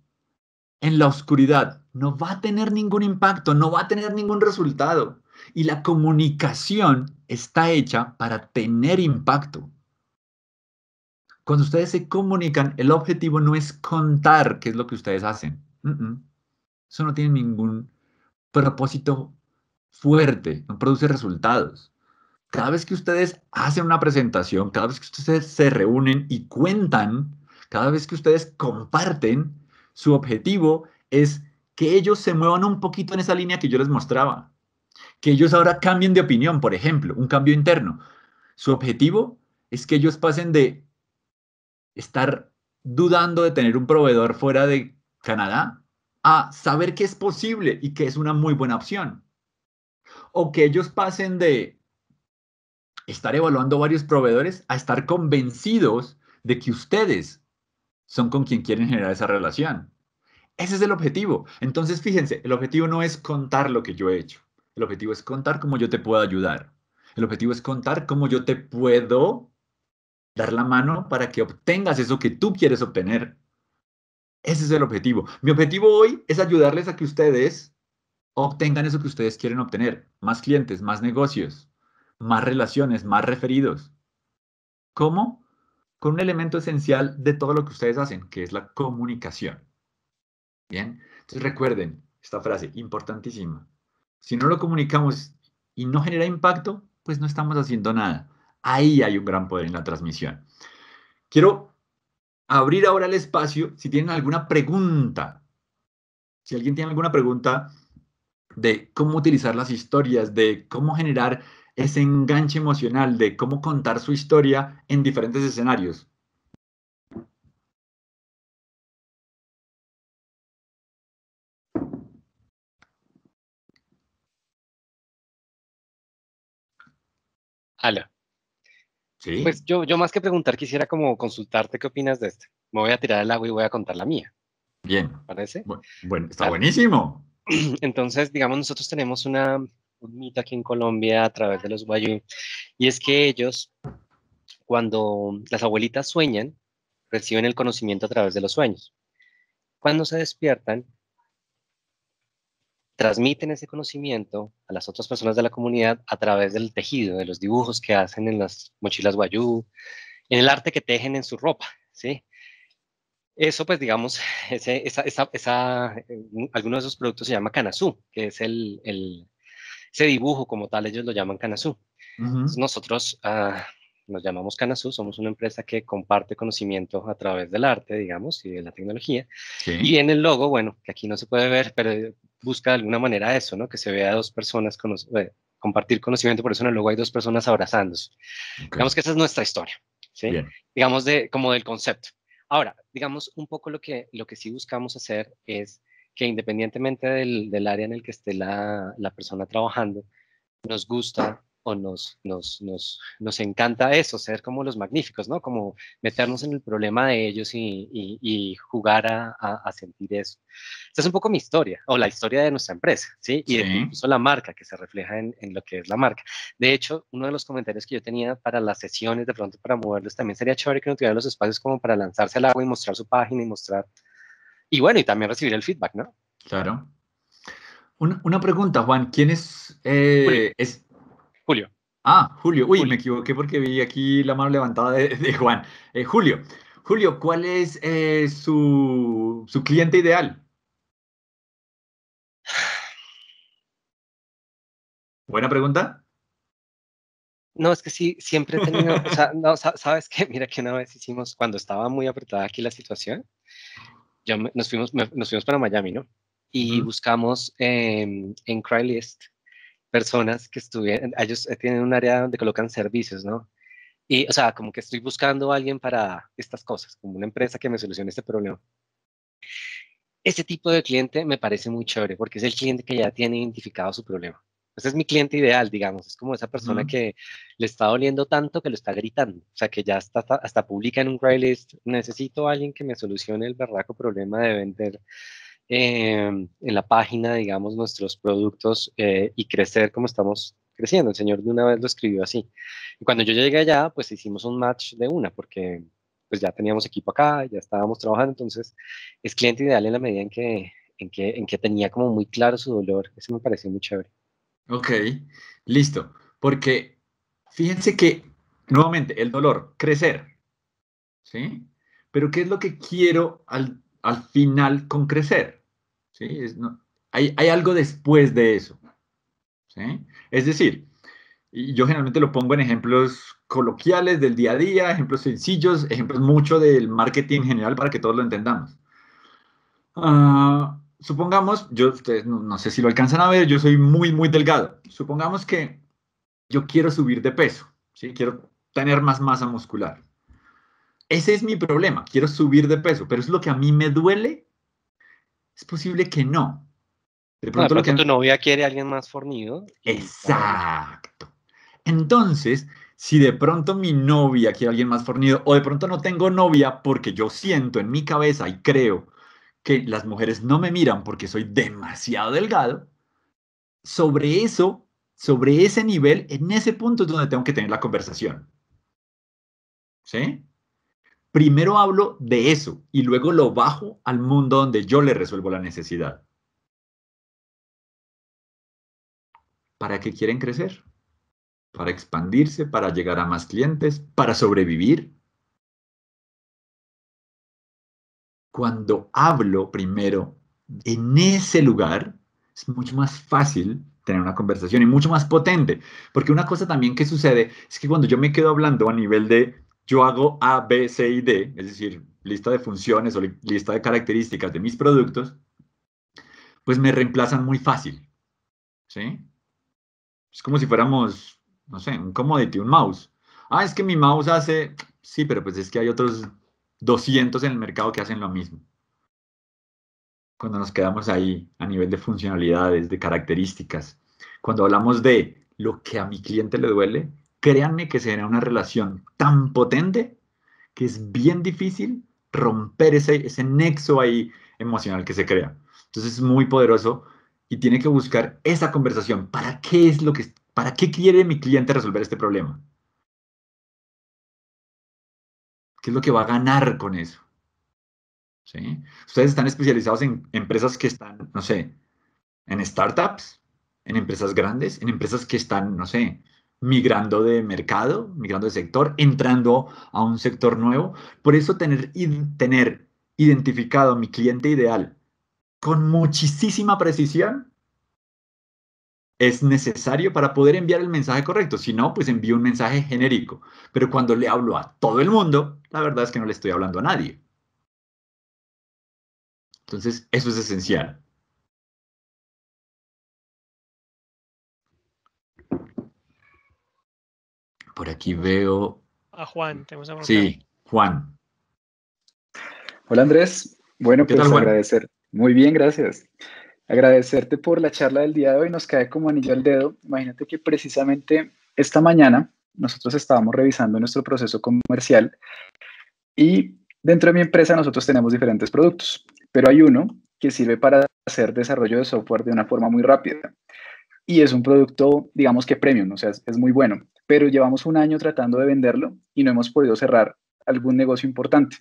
en la oscuridad. No va a tener ningún impacto, no va a tener ningún resultado. Y la comunicación está hecha para tener mm. impacto. Cuando ustedes se comunican, el objetivo no es contar qué es lo que ustedes hacen. Eso no tiene ningún propósito fuerte, no produce resultados. Cada vez que ustedes hacen una presentación, cada vez que ustedes se reúnen y cuentan, cada vez que ustedes comparten, su objetivo es que ellos se muevan un poquito en esa línea que yo les mostraba que ellos ahora cambien de opinión, por ejemplo, un cambio interno. Su objetivo es que ellos pasen de estar dudando de tener un proveedor fuera de Canadá a saber que es posible y que es una muy buena opción. O que ellos pasen de estar evaluando varios proveedores a estar convencidos de que ustedes son con quien quieren generar esa relación. Ese es el objetivo. Entonces, fíjense, el objetivo no es contar lo que yo he hecho. El objetivo es contar cómo yo te puedo ayudar. El objetivo es contar cómo yo te puedo dar la mano para que obtengas eso que tú quieres obtener. Ese es el objetivo. Mi objetivo hoy es ayudarles a que ustedes obtengan eso que ustedes quieren obtener. Más clientes, más negocios, más relaciones, más referidos. ¿Cómo? Con un elemento esencial de todo lo que ustedes hacen, que es la comunicación. Bien, entonces recuerden esta frase importantísima. Si no lo comunicamos y no genera impacto, pues no estamos haciendo nada. Ahí hay un gran poder en la transmisión. Quiero abrir ahora el espacio si tienen alguna pregunta. Si alguien tiene alguna pregunta de cómo utilizar las historias, de cómo generar ese enganche emocional, de cómo contar su historia en diferentes escenarios. Pues yo, yo más que preguntar, quisiera como consultarte qué opinas de esto. Me voy a tirar el agua y voy a contar la mía. Bien. ¿Parece? bueno, está ah. buenísimo. Entonces, digamos, nosotros tenemos una, un aquí en Colombia a través de los guayú, y es que ellos, cuando las abuelitas sueñan, reciben el conocimiento a través de los sueños. Cuando se despiertan, transmiten ese conocimiento a las otras personas de la comunidad a través del tejido, de los dibujos que hacen en las mochilas guayú, en el arte que tejen en su ropa, ¿sí? Eso, pues, digamos, ese, esa, eh, alguno de esos productos se llama canazú que es el, ese dibujo como tal, ellos lo llaman canasú. Nosotros ah, nos llamamos canazú somos una empresa que comparte conocimiento a través del arte, digamos, y de la tecnología. Y en el logo, bueno, que aquí no se puede ver, pero busca de alguna manera eso, ¿no? Que se vea dos personas con eh, compartir conocimiento, por eso luego hay dos personas abrazándose. Digamos que esa es nuestra historia, ¿sí? Digamos de, como del concepto. Ahora, digamos un poco lo que, lo que sí buscamos hacer es que independientemente del, área en el que esté la, la persona trabajando, nos gusta o nos, nos, encanta eso, ser como los magníficos, ¿no? Como meternos en el problema de ellos y, jugar a, a, sentir eso. Esa es un poco mi historia, o la historia de nuestra empresa, ¿sí? Y incluso la marca, que se refleja en, lo que es la marca. De hecho, uno de los comentarios que yo tenía para las sesiones, de pronto para moverlos, también sería chévere que no tuvieran los espacios como para lanzarse al agua y mostrar su página y mostrar... Y bueno, y también recibir el feedback, ¿no? Claro. Una, pregunta, Juan. ¿Quién es Julio. Ah, Julio. Uy, me equivoqué porque vi aquí la mano levantada de, Juan. Eh, Julio. Julio, ¿cuál es eh, su, su cliente ideal? Buena pregunta. No, es que sí, siempre he tenido, o sea, no, sabes que, mira que una vez hicimos, cuando estaba muy apretada aquí la situación, Ya nos, fuimos, nos fuimos para Miami, ¿no? Y buscamos en Craigslist personas que estuvieran, ellos eh, tienen un área donde colocan servicios, ¿no? Y, o sea, como que estoy buscando a alguien para estas cosas, como una empresa que me solucione este problema. ese tipo de cliente me parece muy chévere porque es el cliente que ya tiene identificado su problema. Ese pues, es mi cliente ideal, digamos. Es como esa persona que le está doliendo tanto que lo está gritando. O sea, que ya está hasta publica en un Craigslist, necesito a alguien que me solucione el berraco problema de vender Em, en la página, digamos, nuestros productos eh, y crecer como estamos creciendo. El señor de una vez lo escribió así. Y cuando yo llegué allá, pues hicimos un match de una, porque pues ya teníamos equipo acá, ya estábamos trabajando, entonces es cliente ideal en la medida en que, en que, en que tenía como muy claro su dolor. Eso me pareció muy chévere. Ok, listo. Porque fíjense que, nuevamente, el dolor, crecer, ¿sí? Pero ¿qué es lo que quiero al al final con crecer. ¿sí? hay, algo después de eso. Es decir, yo generalmente lo pongo en ejemplos coloquiales del día a día, ejemplos sencillos, ejemplos mucho del marketing general para que todos lo entendamos. Ah, supongamos, yo ustedes no, sé si lo alcanzan a ver, yo soy muy, muy delgado. Supongamos que yo quiero subir de peso, ¿sí? quiero tener más masa muscular. Ese es mi problema, quiero subir de peso, pero es lo que a mí me duele. Es posible que no. De pronto, que tu novia quiere alguien más fornido. Exacto. Entonces, si de pronto mi novia quiere alguien más fornido, o de pronto no tengo novia porque yo siento en mi cabeza y creo que las mujeres no me miran porque soy demasiado delgado, sobre eso, sobre ese nivel, en ese punto es donde tengo que tener la conversación. ¿Sí? Primero hablo de eso y luego lo bajo al mundo donde yo le resuelvo la necesidad. ¿Para qué quieren crecer? ¿Para expandirse? ¿Para llegar a más clientes? ¿Para sobrevivir? Cuando hablo primero en ese lugar, es mucho más fácil tener una conversación y mucho más potente. Porque una cosa también que sucede es que cuando yo me quedo hablando a nivel de yo hago A, B, C y D, es decir, lista de funciones o lista de características de mis productos, pues me reemplazan muy fácil. ¿Sí? Es como si fuéramos, no sé, un commodity, un mouse. Ah, es que mi mouse hace, sí, pero pues es que hay otros 200 en el mercado que hacen lo mismo. Cuando nos quedamos ahí a nivel de funcionalidades, de características, cuando hablamos de lo que a mi cliente le duele, créanme que se genera una relación tan potente que es bien difícil romper ese, ese nexo ahí emocional que se crea. Entonces es muy poderoso y tiene que buscar esa conversación. ¿Para qué es lo que, para qué quiere mi cliente resolver este problema? ¿Qué es lo que va a ganar con eso? ¿Sí? Ustedes están especializados en empresas que están, no sé, en startups, en empresas grandes, en empresas que están, no sé, migrando de mercado, migrando de sector, entrando a un sector nuevo. Por eso tener, tener identificado a mi cliente ideal con muchísima precisión es necesario para poder enviar el mensaje correcto. Si no, pues envío un mensaje genérico. Pero cuando le hablo a todo el mundo, la verdad es que no le estoy hablando a nadie. Entonces, eso es esencial. Por aquí veo. A Juan, tenemos a Sí, Juan. Hola Andrés. Bueno, pues agradecer. Muy bien, gracias. Agradecerte por la charla del día de hoy. Nos cae como anillo al dedo. Imagínate que precisamente esta mañana nosotros estábamos revisando nuestro proceso comercial y dentro de mi empresa nosotros tenemos diferentes productos, pero hay uno que sirve para hacer desarrollo de software de una forma muy rápida y es un producto, digamos que premium, o sea, es, muy bueno pero llevamos un año tratando de venderlo y no hemos podido cerrar algún negocio importante.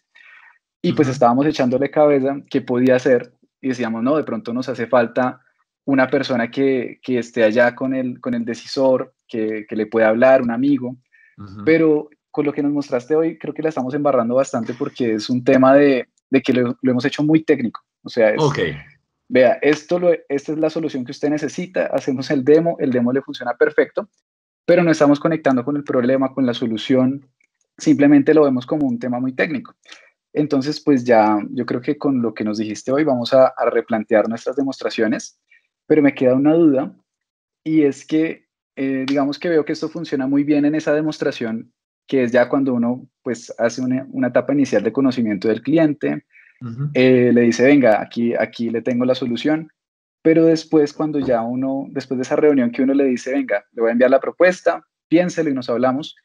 Y pues estábamos echándole cabeza qué podía hacer y decíamos, no, de pronto nos hace falta una persona que, que esté allá con el, con el decisor, que, que le pueda hablar, un amigo. Pero con lo que nos mostraste hoy, creo que la estamos embarrando bastante porque es un tema de, de que lo, hemos hecho muy técnico. O sea, vea, esto lo, esta es la solución que usted necesita, hacemos el demo, el demo le funciona perfecto, pero no estamos conectando con el problema, con la solución, simplemente lo vemos como un tema muy técnico. Entonces, pues ya yo creo que con lo que nos dijiste hoy vamos a, replantear nuestras demostraciones, pero me queda una duda y es que, eh, digamos que veo que esto funciona muy bien en esa demostración, que es ya cuando uno pues hace una, etapa inicial de conocimiento del cliente, eh, le dice, venga, aquí, aquí le tengo la solución, pero después, cuando ya uno, después de esa reunión que uno le dice, venga, le voy a enviar la propuesta, piénselo y nos hablamos,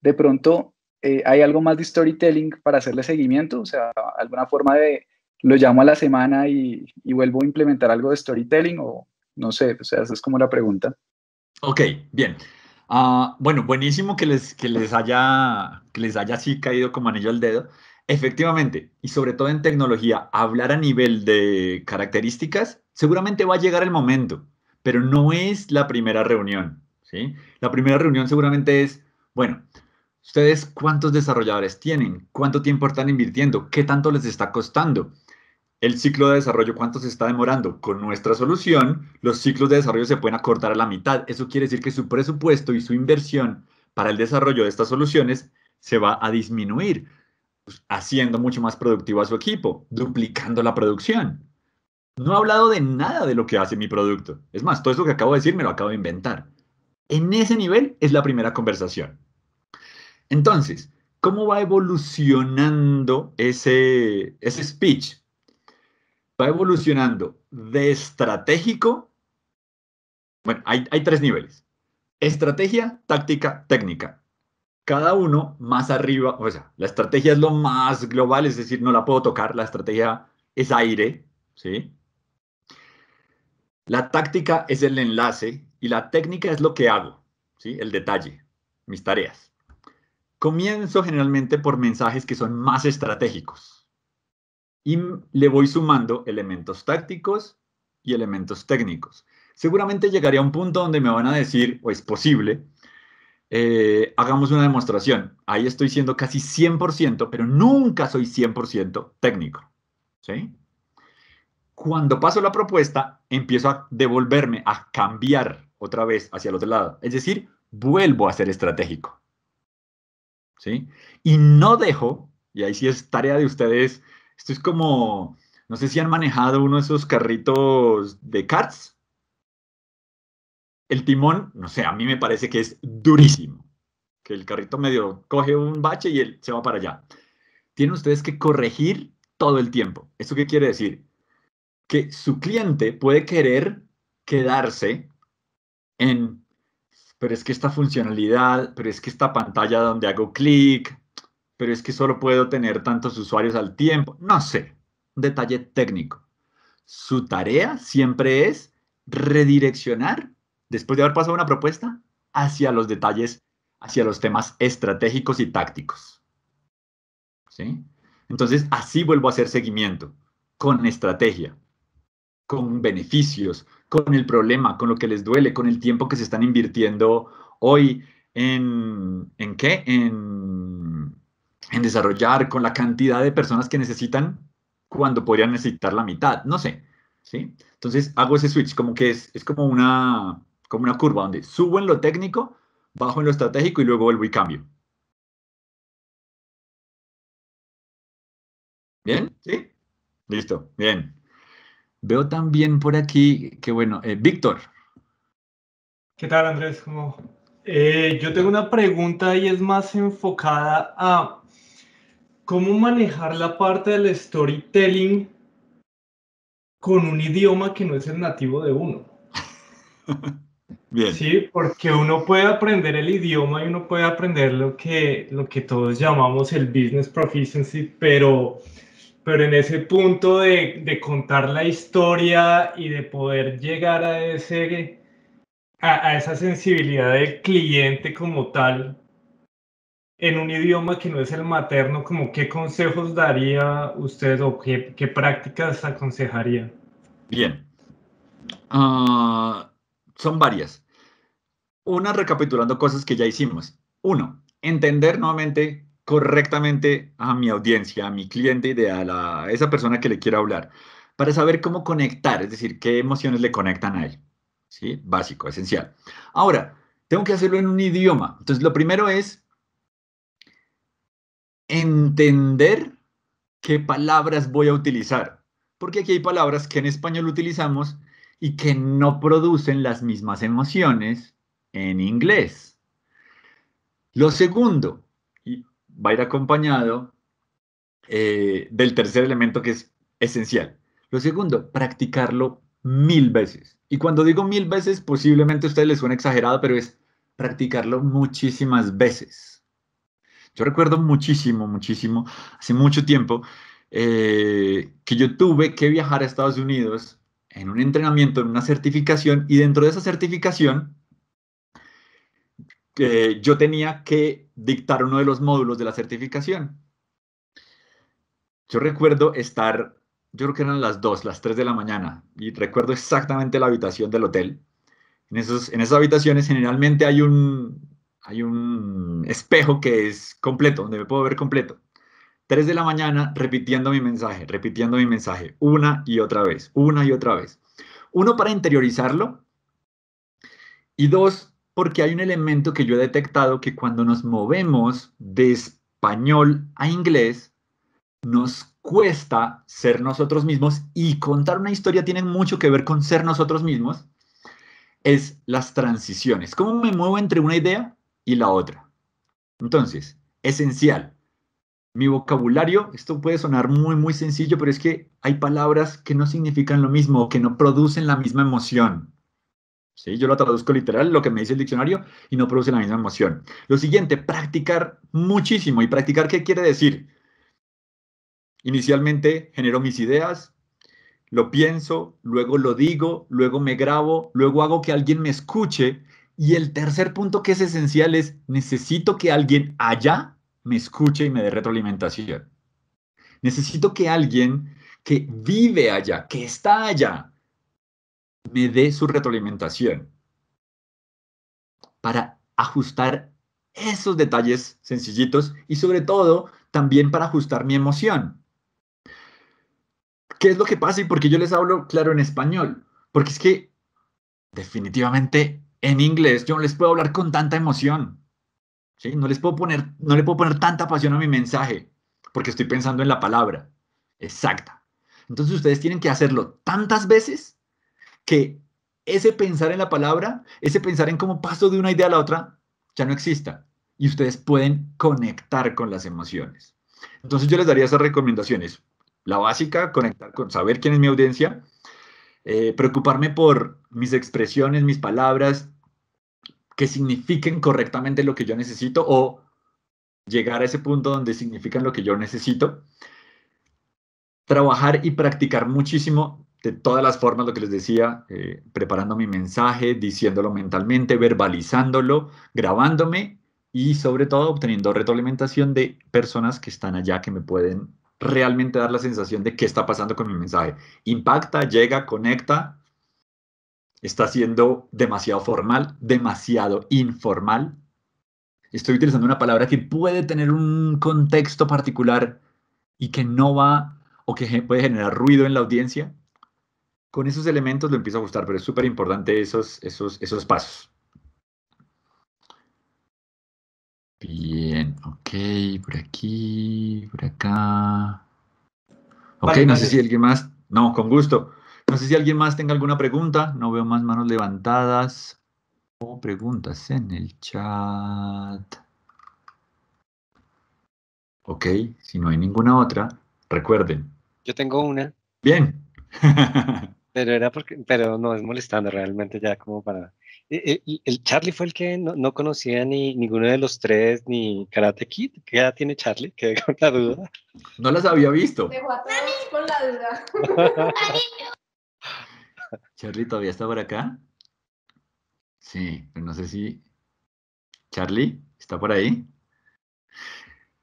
de pronto eh, hay algo más de storytelling para hacerle seguimiento, o sea, alguna forma de, lo llamo a la semana y, vuelvo a implementar algo de storytelling o no sé, o sea, esa es como la pregunta. Ok, bien. Ah, bueno, buenísimo que les, que les haya que les haya así caído como anillo al dedo. Efectivamente, y sobre todo en tecnología, hablar a nivel de características, seguramente va a llegar el momento, pero no es la primera reunión. ¿sí? La primera reunión seguramente es, bueno, ustedes cuántos desarrolladores tienen, cuánto tiempo están invirtiendo, qué tanto les está costando, el ciclo de desarrollo cuánto se está demorando. Con nuestra solución, los ciclos de desarrollo se pueden acortar a la mitad. Eso quiere decir que su presupuesto y su inversión para el desarrollo de estas soluciones se va a disminuir pues, haciendo mucho más productivo a su equipo, duplicando la producción. No ha hablado de nada de lo que hace mi producto. Es más, todo eso que acabo de decir me lo acabo de inventar. En ese nivel es la primera conversación. Entonces, ¿cómo va evolucionando ese, ese speech? Va evolucionando de estratégico. Bueno, hay tres niveles. Estrategia, táctica, técnica cada uno más arriba, o sea, la estrategia es lo más global, es decir, no la puedo tocar, la estrategia es aire, ¿sí? La táctica es el enlace y la técnica es lo que hago, ¿sí? El detalle, mis tareas. Comienzo generalmente por mensajes que son más estratégicos y le voy sumando elementos tácticos y elementos técnicos. Seguramente llegaría a un punto donde me van a decir, o es posible, eh, hagamos una demostración. Ahí estoy siendo casi 100%, pero nunca soy 100% técnico. ¿sí? Cuando paso la propuesta, empiezo a devolverme, a cambiar otra vez hacia el otro lado. Es decir, vuelvo a ser estratégico. ¿sí? Y no dejo, y ahí sí es tarea de ustedes, esto es como, no sé si han manejado uno de esos carritos de carts. El timón, no sé, a mí me parece que es durísimo, que el carrito medio coge un bache y él se va para allá. Tienen ustedes que corregir todo el tiempo. ¿Eso qué quiere decir? Que su cliente puede querer quedarse en, pero es que esta funcionalidad, pero es que esta pantalla donde hago clic, pero es que solo puedo tener tantos usuarios al tiempo, no sé, detalle técnico. Su tarea siempre es redireccionar después de haber pasado una propuesta, hacia los detalles, hacia los temas estratégicos y tácticos. ¿Sí? Entonces, así vuelvo a hacer seguimiento, con estrategia, con beneficios, con el problema, con lo que les duele, con el tiempo que se están invirtiendo hoy en, ¿en qué? En, en desarrollar, con la cantidad de personas que necesitan cuando podrían necesitar la mitad, no sé. ¿Sí? Entonces hago ese switch, como que es, es como una, como una curva donde subo en lo técnico, bajo en lo estratégico y luego vuelvo y cambio. ¿Bien? ¿Sí? Listo, bien. Veo también por aquí que, bueno, eh, Víctor. ¿Qué tal, Andrés? Eh, yo tengo una pregunta y es más enfocada a cómo manejar la parte del storytelling con un idioma que no es el nativo de uno. Sí, porque uno puede aprender el idioma y uno puede aprender lo que, lo que todos llamamos el business proficiency, pero, pero en ese punto de, contar la historia y de poder llegar a, ese, a, esa sensibilidad del cliente como tal en un idioma que no es el materno, como qué consejos daría usted o qué, prácticas aconsejaría? Bien. Ah son varias. Una recapitulando cosas que ya hicimos. Uno, entender nuevamente correctamente a mi audiencia, a mi cliente ideal, a esa persona que le quiero hablar, para saber cómo conectar, es decir, qué emociones le conectan a él. ¿Sí? Básico, esencial. Ahora, tengo que hacerlo en un idioma. Entonces, lo primero es entender qué palabras voy a utilizar, porque aquí hay palabras que en español utilizamos y que no producen las mismas emociones en inglés. Lo segundo, y va a ir acompañado eh, del tercer elemento que es esencial. Lo segundo, practicarlo mil veces. Y cuando digo mil veces, posiblemente a ustedes les suene exagerado, pero es practicarlo muchísimas veces. Yo recuerdo muchísimo, muchísimo, hace mucho tiempo, eh, que yo tuve que viajar a Estados Unidos en un entrenamiento, en una certificación, y dentro de esa certificación yo tenía que dictar uno de los módulos de la certificación. Yo recuerdo estar, yo creo que eran las 2, las 3 de la mañana, y recuerdo exactamente la habitación del hotel. En, esos, en esas habitaciones generalmente hay un, hay un espejo que es completo, donde me puedo ver completo. 3 de la mañana repitiendo mi mensaje, repitiendo mi mensaje, una y otra vez, una y otra vez. Uno, para interiorizarlo. Y dos, porque hay un elemento que yo he detectado que cuando nos movemos de español a inglés, nos cuesta ser nosotros mismos y contar una historia tiene mucho que ver con ser nosotros mismos, es las transiciones. ¿Cómo me muevo entre una idea y la otra? Entonces, esencial, mi vocabulario, esto puede sonar muy, muy sencillo, pero es que hay palabras que no significan lo mismo, que no producen la misma emoción. ¿Sí? Yo lo traduzco literal, lo que me dice el diccionario, y no produce la misma emoción. Lo siguiente, practicar muchísimo. ¿Y practicar qué quiere decir? Inicialmente genero mis ideas, lo pienso, luego lo digo, luego me grabo, luego hago que alguien me escuche. Y el tercer punto que es esencial es, necesito que alguien haya me escuche y me dé retroalimentación. Necesito que alguien que vive allá, que está allá, me dé su retroalimentación para ajustar esos detalles sencillitos y sobre todo también para ajustar mi emoción. ¿Qué es lo que pasa y por qué yo les hablo claro en español? Porque es que definitivamente en inglés yo no les puedo hablar con tanta emoción. No, les puedo poner, no le puedo poner tanta pasión a mi mensaje porque estoy pensando en la palabra exacta. Entonces ustedes tienen que hacerlo tantas veces que ese pensar en la palabra, ese pensar en cómo paso de una idea a la otra, ya no exista. Y ustedes pueden conectar con las emociones. Entonces yo les daría esas recomendaciones. La básica, conectar con saber quién es mi audiencia, eh, preocuparme por mis expresiones, mis palabras, que signifiquen correctamente lo que yo necesito o llegar a ese punto donde significan lo que yo necesito. Trabajar y practicar muchísimo de todas las formas, lo que les decía, eh, preparando mi mensaje, diciéndolo mentalmente, verbalizándolo, grabándome y sobre todo obteniendo retroalimentación de personas que están allá, que me pueden realmente dar la sensación de qué está pasando con mi mensaje. Impacta, llega, conecta está siendo demasiado formal, demasiado informal. Estoy utilizando una palabra que puede tener un contexto particular y que no va o que puede generar ruido en la audiencia. Con esos elementos lo empiezo a ajustar, pero es súper importante esos, esos, esos pasos. Bien, ok, por aquí, por acá. Ok, no sé si alguien más. No, con gusto. No sé si alguien más tenga alguna pregunta. No veo más manos levantadas o oh, preguntas en el chat. Ok, si no hay ninguna otra, recuerden. Yo tengo una. Bien. pero era porque, pero no es molestando realmente ya como para. Eh, eh, el, Charlie fue el que no, conocía ni ninguno de los tres, ni Karate Kid. ¿Qué edad tiene Charlie? ¿Qué con la duda. No las había visto. Dejo a todos con la duda. Charlie todavía está por acá. Sí, pero no sé si. Charlie, ¿está por ahí?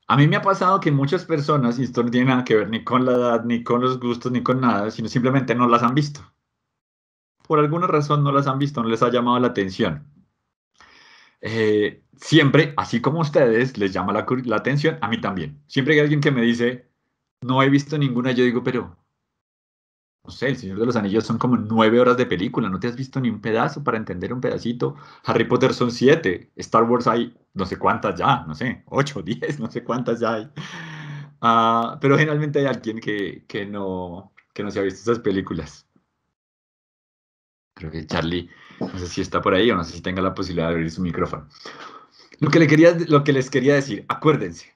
A mí me ha pasado que muchas personas, y esto no tiene nada que ver ni con la edad, ni con los gustos, ni con nada, sino simplemente no las han visto. Por alguna razón no las han visto, no les ha llamado la atención. Eh, siempre, así como ustedes les llama la, la atención, a mí también. Siempre hay alguien que me dice, no he visto ninguna, yo digo, pero no sé, El Señor de los Anillos son como nueve horas de película, no te has visto ni un pedazo para entender un pedacito. Harry Potter son siete, Star Wars hay no sé cuántas ya, no sé, ocho, diez, no sé cuántas ya hay. Ah, pero generalmente hay alguien que, no, que no se ha visto esas películas. Creo que Charlie, no sé si está por ahí o no sé si tenga la posibilidad de abrir su micrófono. Lo que, le quería, lo que les quería decir, acuérdense,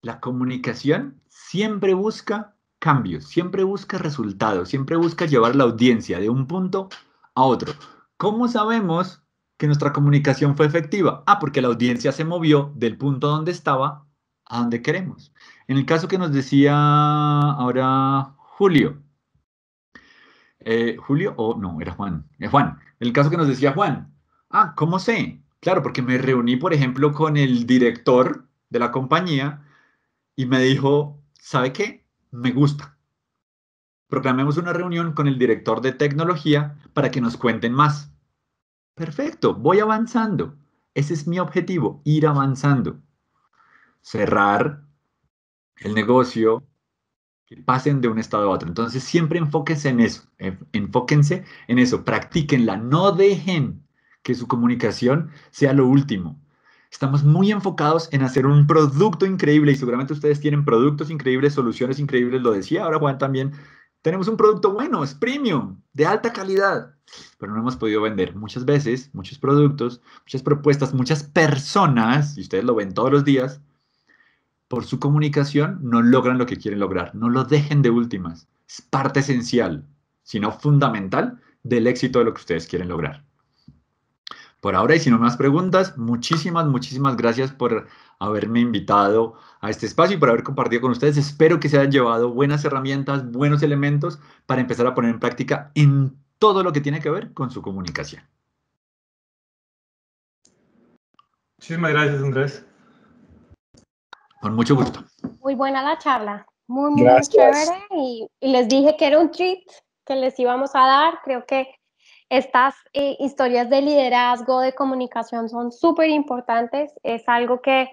la comunicación siempre busca cambios, siempre busca resultados, siempre busca llevar la audiencia de un punto a otro. ¿Cómo sabemos que nuestra comunicación fue efectiva? Ah, porque la audiencia se movió del punto donde estaba a donde queremos. En el caso que nos decía ahora Julio, eh, Julio, o no, era Juan, es eh, Juan, el caso que nos decía Juan, ah, ¿cómo sé? Claro, porque me reuní, por ejemplo, con el director de la compañía y me dijo, ¿sabe qué? me gusta. Proclamemos una reunión con el director de tecnología para que nos cuenten más. Perfecto, voy avanzando. Ese es mi objetivo, ir avanzando. Cerrar el negocio, que pasen de un estado a otro. Entonces siempre enfóquense en eso, enfóquense en eso, practíquenla, no dejen que su comunicación sea lo último. Estamos muy enfocados en hacer un producto increíble y seguramente ustedes tienen productos increíbles, soluciones increíbles, lo decía ahora Juan también. Tenemos un producto bueno, es premium, de alta calidad, pero no hemos podido vender muchas veces, muchos productos, muchas propuestas, muchas personas, y ustedes lo ven todos los días, por su comunicación no logran lo que quieren lograr. No lo dejen de últimas. Es parte esencial, sino fundamental, del éxito de lo que ustedes quieren lograr por ahora y si no más preguntas, muchísimas, muchísimas gracias por haberme invitado a este espacio y por haber compartido con ustedes. Espero que se hayan llevado buenas herramientas, buenos elementos para empezar a poner en práctica en todo lo que tiene que ver con su comunicación. Muchísimas gracias, Andrés. Con mucho gusto. Muy buena la charla, muy, muy, chévere y, les dije que era un tweet que les íbamos a dar. Creo que estas eh, historias de liderazgo, de comunicación son súper importantes. Es algo que,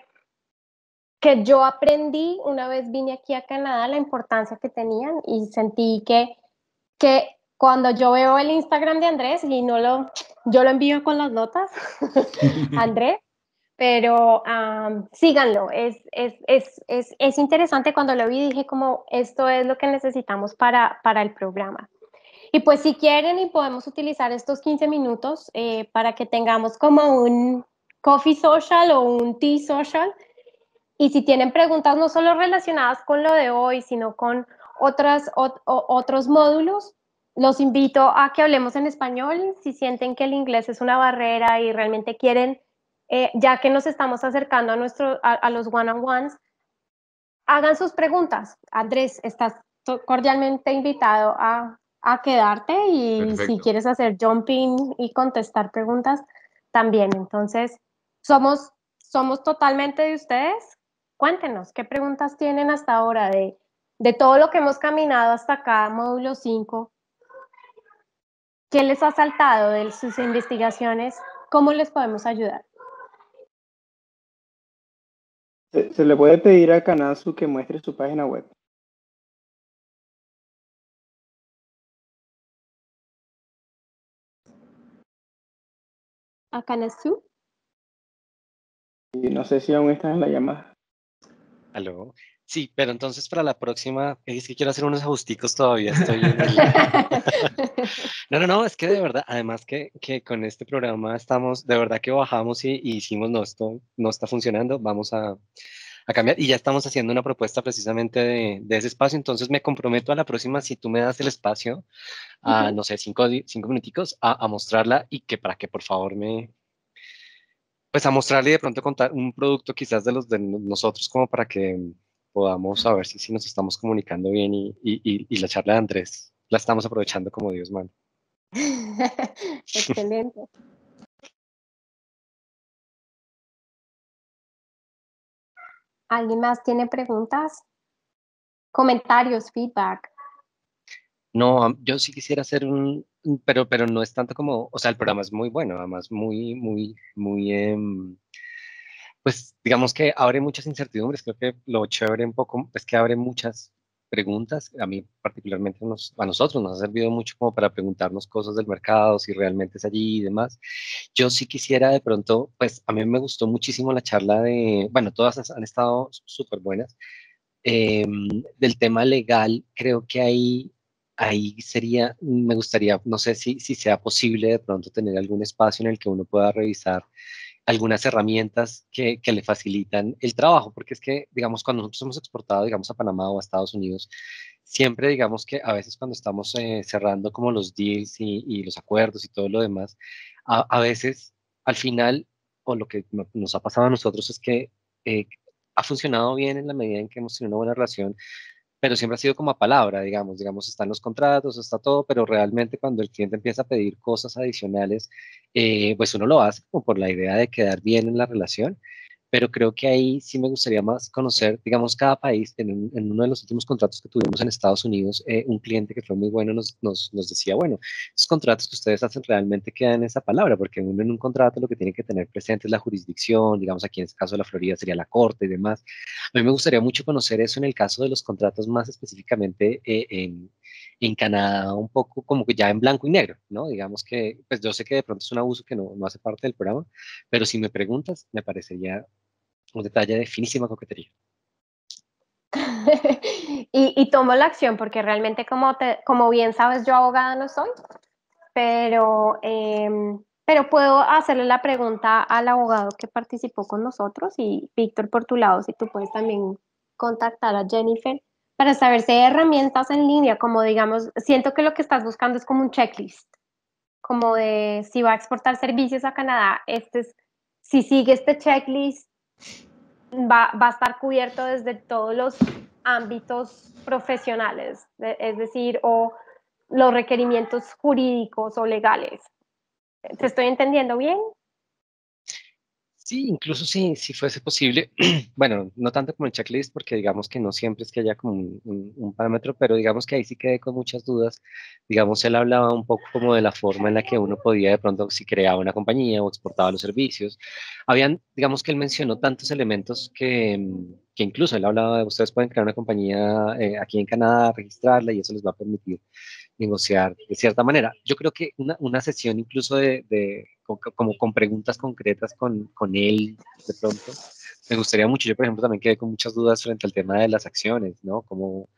que yo aprendí una vez vine aquí a Canadá, la importancia que tenían y sentí que, que cuando yo veo el Instagram de Andrés y no lo, yo lo envío con las notas, Andrés, pero síganlo, es es, es, es, es, interesante cuando lo vi dije como esto es lo que necesitamos para, para el programa. Y pues si quieren y podemos utilizar estos 15 minutos eh, para que tengamos como un coffee social o un tea social. Y si tienen preguntas no solo relacionadas con lo de hoy, sino con otras, otros módulos, los invito a que hablemos en español. Si sienten que el inglés es una barrera y realmente quieren, eh, ya que nos estamos acercando a, nuestro, a los one-on-ones, hagan sus preguntas. Andrés, estás cordialmente invitado a a quedarte y si quieres hacer jumping y contestar preguntas, también. Entonces, somos, somos totalmente de ustedes. Cuéntenos, ¿qué preguntas tienen hasta ahora de, de todo lo que hemos caminado hasta acá, módulo 5? ¿Qué les ha saltado de sus investigaciones? ¿Cómo les podemos ayudar? Se, le puede pedir a Kanazu que muestre su página web. Akanasu. Y no sé si aún están en la llamada. Aló. Sí, pero entonces para la próxima, es que quiero hacer unos ajusticos todavía. Estoy no, no, no, es que de verdad, además que, con este programa estamos, de verdad que bajamos y, y hicimos, no, esto no está funcionando, vamos a, y ya estamos haciendo una propuesta precisamente de, ese espacio, entonces me comprometo a la próxima, si tú me das el espacio, a, no sé, cinco, cinco minuticos, a, mostrarla y que para que por favor me, pues a mostrarle y de pronto contar un producto quizás de los de nosotros como para que podamos saber si, si nos estamos comunicando bien y, y la charla de Andrés la estamos aprovechando como Dios manda. Excelente. ¿Alguien más tiene preguntas? Comentarios, feedback. No, yo sí quisiera hacer un, pero, pero no es tanto como, o sea, el programa es muy bueno, además muy, muy, muy, em, pues digamos que abre muchas incertidumbres, creo que lo chévere un poco es que abre muchas preguntas, a mí particularmente a nosotros nos ha servido mucho como para preguntarnos cosas del mercado, si realmente es allí y demás. Yo sí quisiera de pronto, pues a mí me gustó muchísimo la charla de, bueno, todas han estado súper buenas. Em, del tema legal, creo que ahí, ahí sería, me gustaría, no sé si, si sea posible de pronto tener algún espacio en el que uno pueda revisar algunas herramientas que, que, le facilitan el trabajo, porque es que, digamos, cuando nosotros hemos exportado, digamos, a Panamá o a Estados Unidos, siempre, digamos, que a veces cuando estamos eh, cerrando como los deals y, los acuerdos y todo lo demás, a, a, veces, al final, o lo que nos ha pasado a nosotros es que eh, ha funcionado bien en la medida en que hemos tenido una buena relación pero siempre ha sido como a palabra, digamos, digamos, están los contratos, está todo, pero realmente cuando el cliente empieza a pedir cosas adicionales, eh, pues uno lo hace como por la idea de quedar bien en la relación pero creo que ahí sí me gustaría más conocer, digamos, cada país. En, uno de los últimos contratos que tuvimos en Estados Unidos, eh, un cliente que fue muy bueno nos, nos, decía, bueno, esos contratos que ustedes hacen realmente quedan en esa palabra, porque uno en un contrato lo que tiene que tener presente es la jurisdicción, digamos, aquí en este caso de la Florida sería la corte y demás. A mí me gustaría mucho conocer eso en el caso de los contratos más específicamente eh, en, en Canadá un poco como que ya en blanco y negro, ¿no? Digamos que, pues yo sé que de pronto es un abuso que no, no hace parte del programa, pero si me preguntas, me parecería un detalle de finísima coquetería. y, tomo la acción porque realmente como, como bien sabes yo abogada no soy, pero, em, pero puedo hacerle la pregunta al abogado que participó con nosotros y Víctor por tu lado, si tú puedes también contactar a Jennifer para saber si hay herramientas en línea, como digamos, siento que lo que estás buscando es como un checklist, como de si va a exportar servicios a Canadá, este si sigue este checklist, va, a estar cubierto desde todos los ámbitos profesionales, es decir, o los requerimientos jurídicos o legales. ¿Te estoy entendiendo bien? Sí, incluso si, si fuese posible, bueno, no tanto como el checklist, porque digamos que no siempre es que haya como un, parámetro, pero digamos que ahí sí quedé con muchas dudas. Digamos, él hablaba un poco como de la forma en la que uno podía de pronto, si creaba una compañía o exportaba los servicios. Habían, digamos que él mencionó tantos elementos que, mm, que incluso él hablaba de ustedes pueden crear una compañía eh, aquí en Canadá, registrarla y eso les va a permitir negociar de cierta manera. Yo creo que una, una sesión incluso de, como con preguntas concretas con, con, él de pronto, me gustaría mucho. Yo, por ejemplo, también quedé con muchas dudas frente al tema de las acciones, ¿no? Como,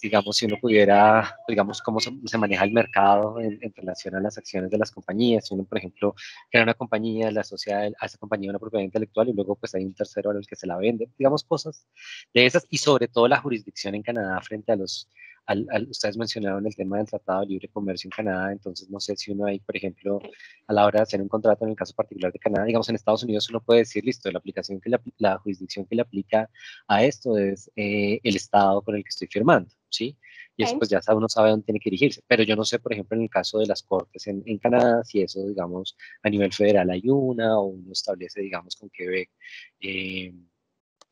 digamos, si uno pudiera, digamos, cómo se, maneja el mercado en, relación a las acciones de las compañías. Si uno, por ejemplo, crea una compañía, la asocia a esa compañía una propiedad intelectual y luego pues hay un tercero al que se la vende, digamos, cosas de esas. Y sobre todo la jurisdicción en Canadá frente a los ustedes mencionaron el tema del Tratado de Libre Comercio en Canadá, entonces no sé si uno ahí, por ejemplo, a la hora de hacer un contrato en el caso particular de Canadá, digamos en Estados Unidos uno puede decir, listo, la aplicación que la jurisdicción que le aplica a esto es eh, el Estado con el que estoy firmando, ¿sí? Y después pues ya uno sabe dónde tiene que dirigirse. Pero yo no sé, por ejemplo, en el caso de las cortes en, Canadá, si eso, digamos, a nivel federal hay una o uno establece, digamos, con Quebec. Eh,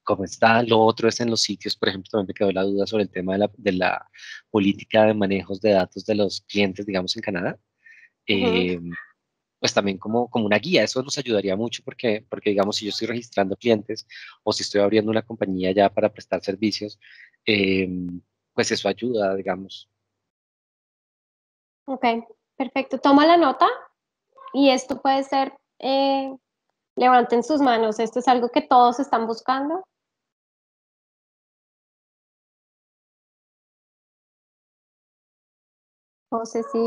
como está, lo otro es en los sitios, por ejemplo, también me quedó la duda sobre el tema de la, política de manejos de datos de los clientes, digamos, en Canadá. Eh, pues también como, una guía, eso nos ayudaría mucho porque, porque, digamos, si yo estoy registrando clientes o si estoy abriendo una compañía ya para prestar servicios, eh, pues eso ayuda, digamos. Ok, perfecto. Toma la nota y esto puede ser, eh, levanten sus manos, esto es algo que todos están buscando José, sí.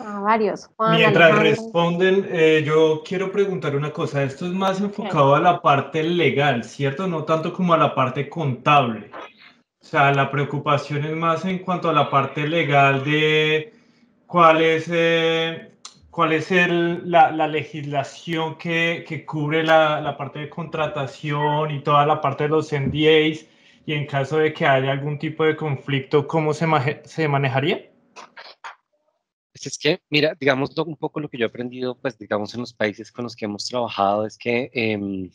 Ah, varios. Mientras responden, eh, yo quiero preguntar una cosa. Esto es más enfocado a la parte legal, ¿cierto? No tanto como a la parte contable. O sea, la preocupación es más en cuanto a la parte legal de cuál es, eh, cuál es el, la, la, legislación que, que cubre la, la, parte de contratación y toda la parte de los NDAs y en caso de que haya algún tipo de conflicto, ¿cómo se, se manejaría? Pues es que, mira, digamos un poco lo que yo he aprendido, pues digamos en los países con los que hemos trabajado, es que em,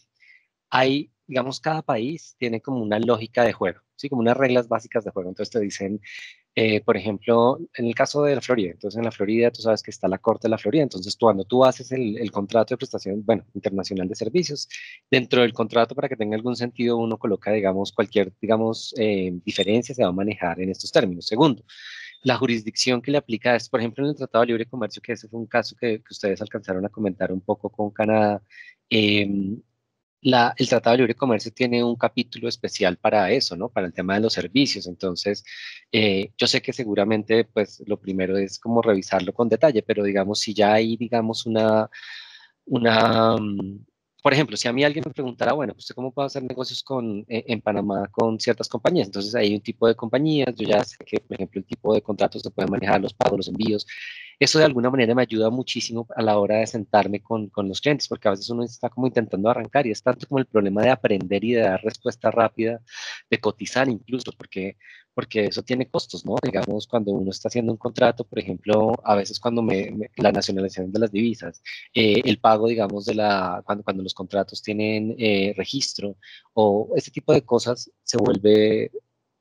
hay, digamos, cada país tiene como una lógica de juego, ¿sí? Como unas reglas básicas de juego. Entonces te dicen, eh, por ejemplo, en el caso de la Florida, entonces en la Florida tú sabes que está la Corte de la Florida, entonces tú, cuando tú haces el, contrato de prestación, bueno, internacional de servicios, dentro del contrato para que tenga algún sentido uno coloca, digamos, cualquier, digamos, eh, diferencia se va a manejar en estos términos. Segundo, la jurisdicción que le aplica es, por ejemplo, en el Tratado de Libre Comercio, que ese fue un caso que, ustedes alcanzaron a comentar un poco con Canadá, eh, la, el Tratado de Libre Comercio tiene un capítulo especial para eso, ¿no? Para el tema de los servicios. Entonces, eh, yo sé que seguramente, pues, lo primero es como revisarlo con detalle, pero digamos, si ya hay, digamos, una, una, mm, por ejemplo, si a mí alguien me preguntara, bueno, ¿usted cómo puedo hacer negocios con, eh, en Panamá con ciertas compañías? Entonces, hay un tipo de compañías, yo ya sé que, por ejemplo, el tipo de contratos se puede manejar, los pagos, los envíos, eso de alguna manera me ayuda muchísimo a la hora de sentarme con, con, los clientes, porque a veces uno está como intentando arrancar y es tanto como el problema de aprender y de dar respuesta rápida, de cotizar incluso, porque, porque eso tiene costos, ¿no? Digamos, cuando uno está haciendo un contrato, por ejemplo, a veces cuando me, la nacionalización de las divisas, eh, el pago, digamos, de la, cuando, cuando los contratos tienen eh, registro o ese tipo de cosas se vuelve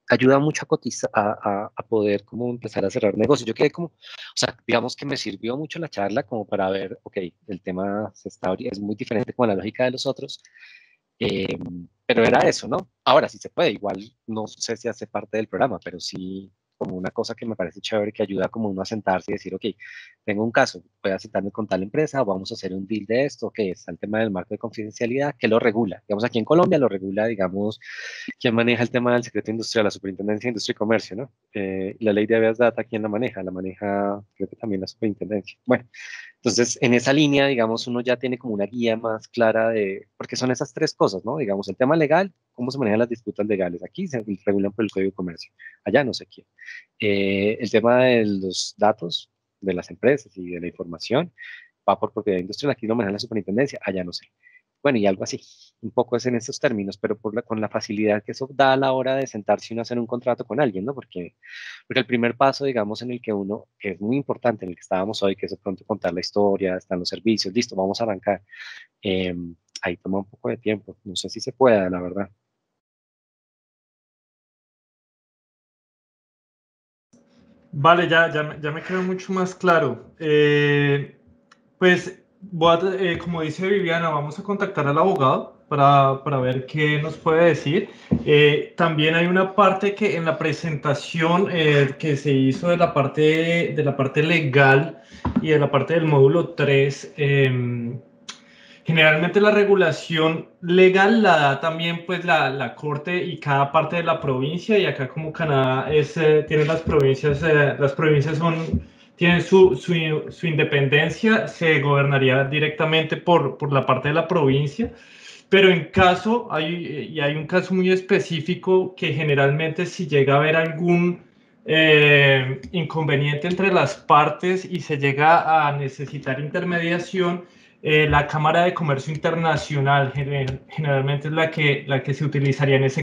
ayuda mucho a a, poder como empezar a cerrar negocios. Yo quedé como, o sea, digamos que me sirvió mucho la charla como para ver, ok, el tema se está, es muy diferente con la lógica de los otros, em, pero era eso, ¿no? Ahora sí se puede, igual no sé si hace parte del programa, pero sí, como una cosa que me parece chévere, que ayuda como uno a sentarse y decir, ok, tengo un caso, voy a sentarme con tal empresa, vamos a hacer un deal de esto, que es el tema del marco de confidencialidad, que lo regula. Digamos, aquí en Colombia lo regula, digamos, quien maneja el tema del secreto industrial, la Superintendencia de Industria y Comercio, ¿no? Eh, la ley de habeas data, ¿quién la maneja? La maneja, creo que también la Superintendencia. Bueno, entonces, en esa línea, digamos, uno ya tiene como una guía más clara de, porque son esas tres cosas, ¿no? Digamos, el tema legal, cómo se manejan las disputas legales. Aquí se regulan por el Código de Comercio, allá no sé quién. Eh, el tema de los datos de las empresas y de la información va por propiedad industrial, aquí lo maneja la superintendencia, allá no sé bueno, y algo así. Un poco es en estos términos, pero por con la facilidad que eso da a la hora de sentarse y no hacer un contrato con alguien, ¿no? Porque, el primer paso, digamos, en el que uno, que es muy importante, en el que estábamos hoy, que es de pronto contar la historia, están los servicios, listo, vamos a arrancar. Em, ahí toma un poco de tiempo, no sé si se pueda, la verdad. Vale, ya, ya, me quedó mucho más claro. Eh, pues eh, como dice Viviana, vamos a contactar al abogado para, para ver qué nos puede decir. Eh, también hay una parte que en la presentación eh, que se hizo de la, parte, de la parte legal y de la parte del módulo 3, em, generalmente la regulación legal la da también pues la, la, corte y cada parte de la provincia y acá como Canadá es, tiene las provincias, las provincias son tiene su, independencia, se gobernaría directamente por, la parte de la provincia, pero en caso, hay, y hay un caso muy específico que generalmente si llega a haber algún eh, inconveniente entre las partes y se llega a necesitar intermediación, eh, la Cámara de Comercio Internacional generalmente es la que, la que se utilizaría en ese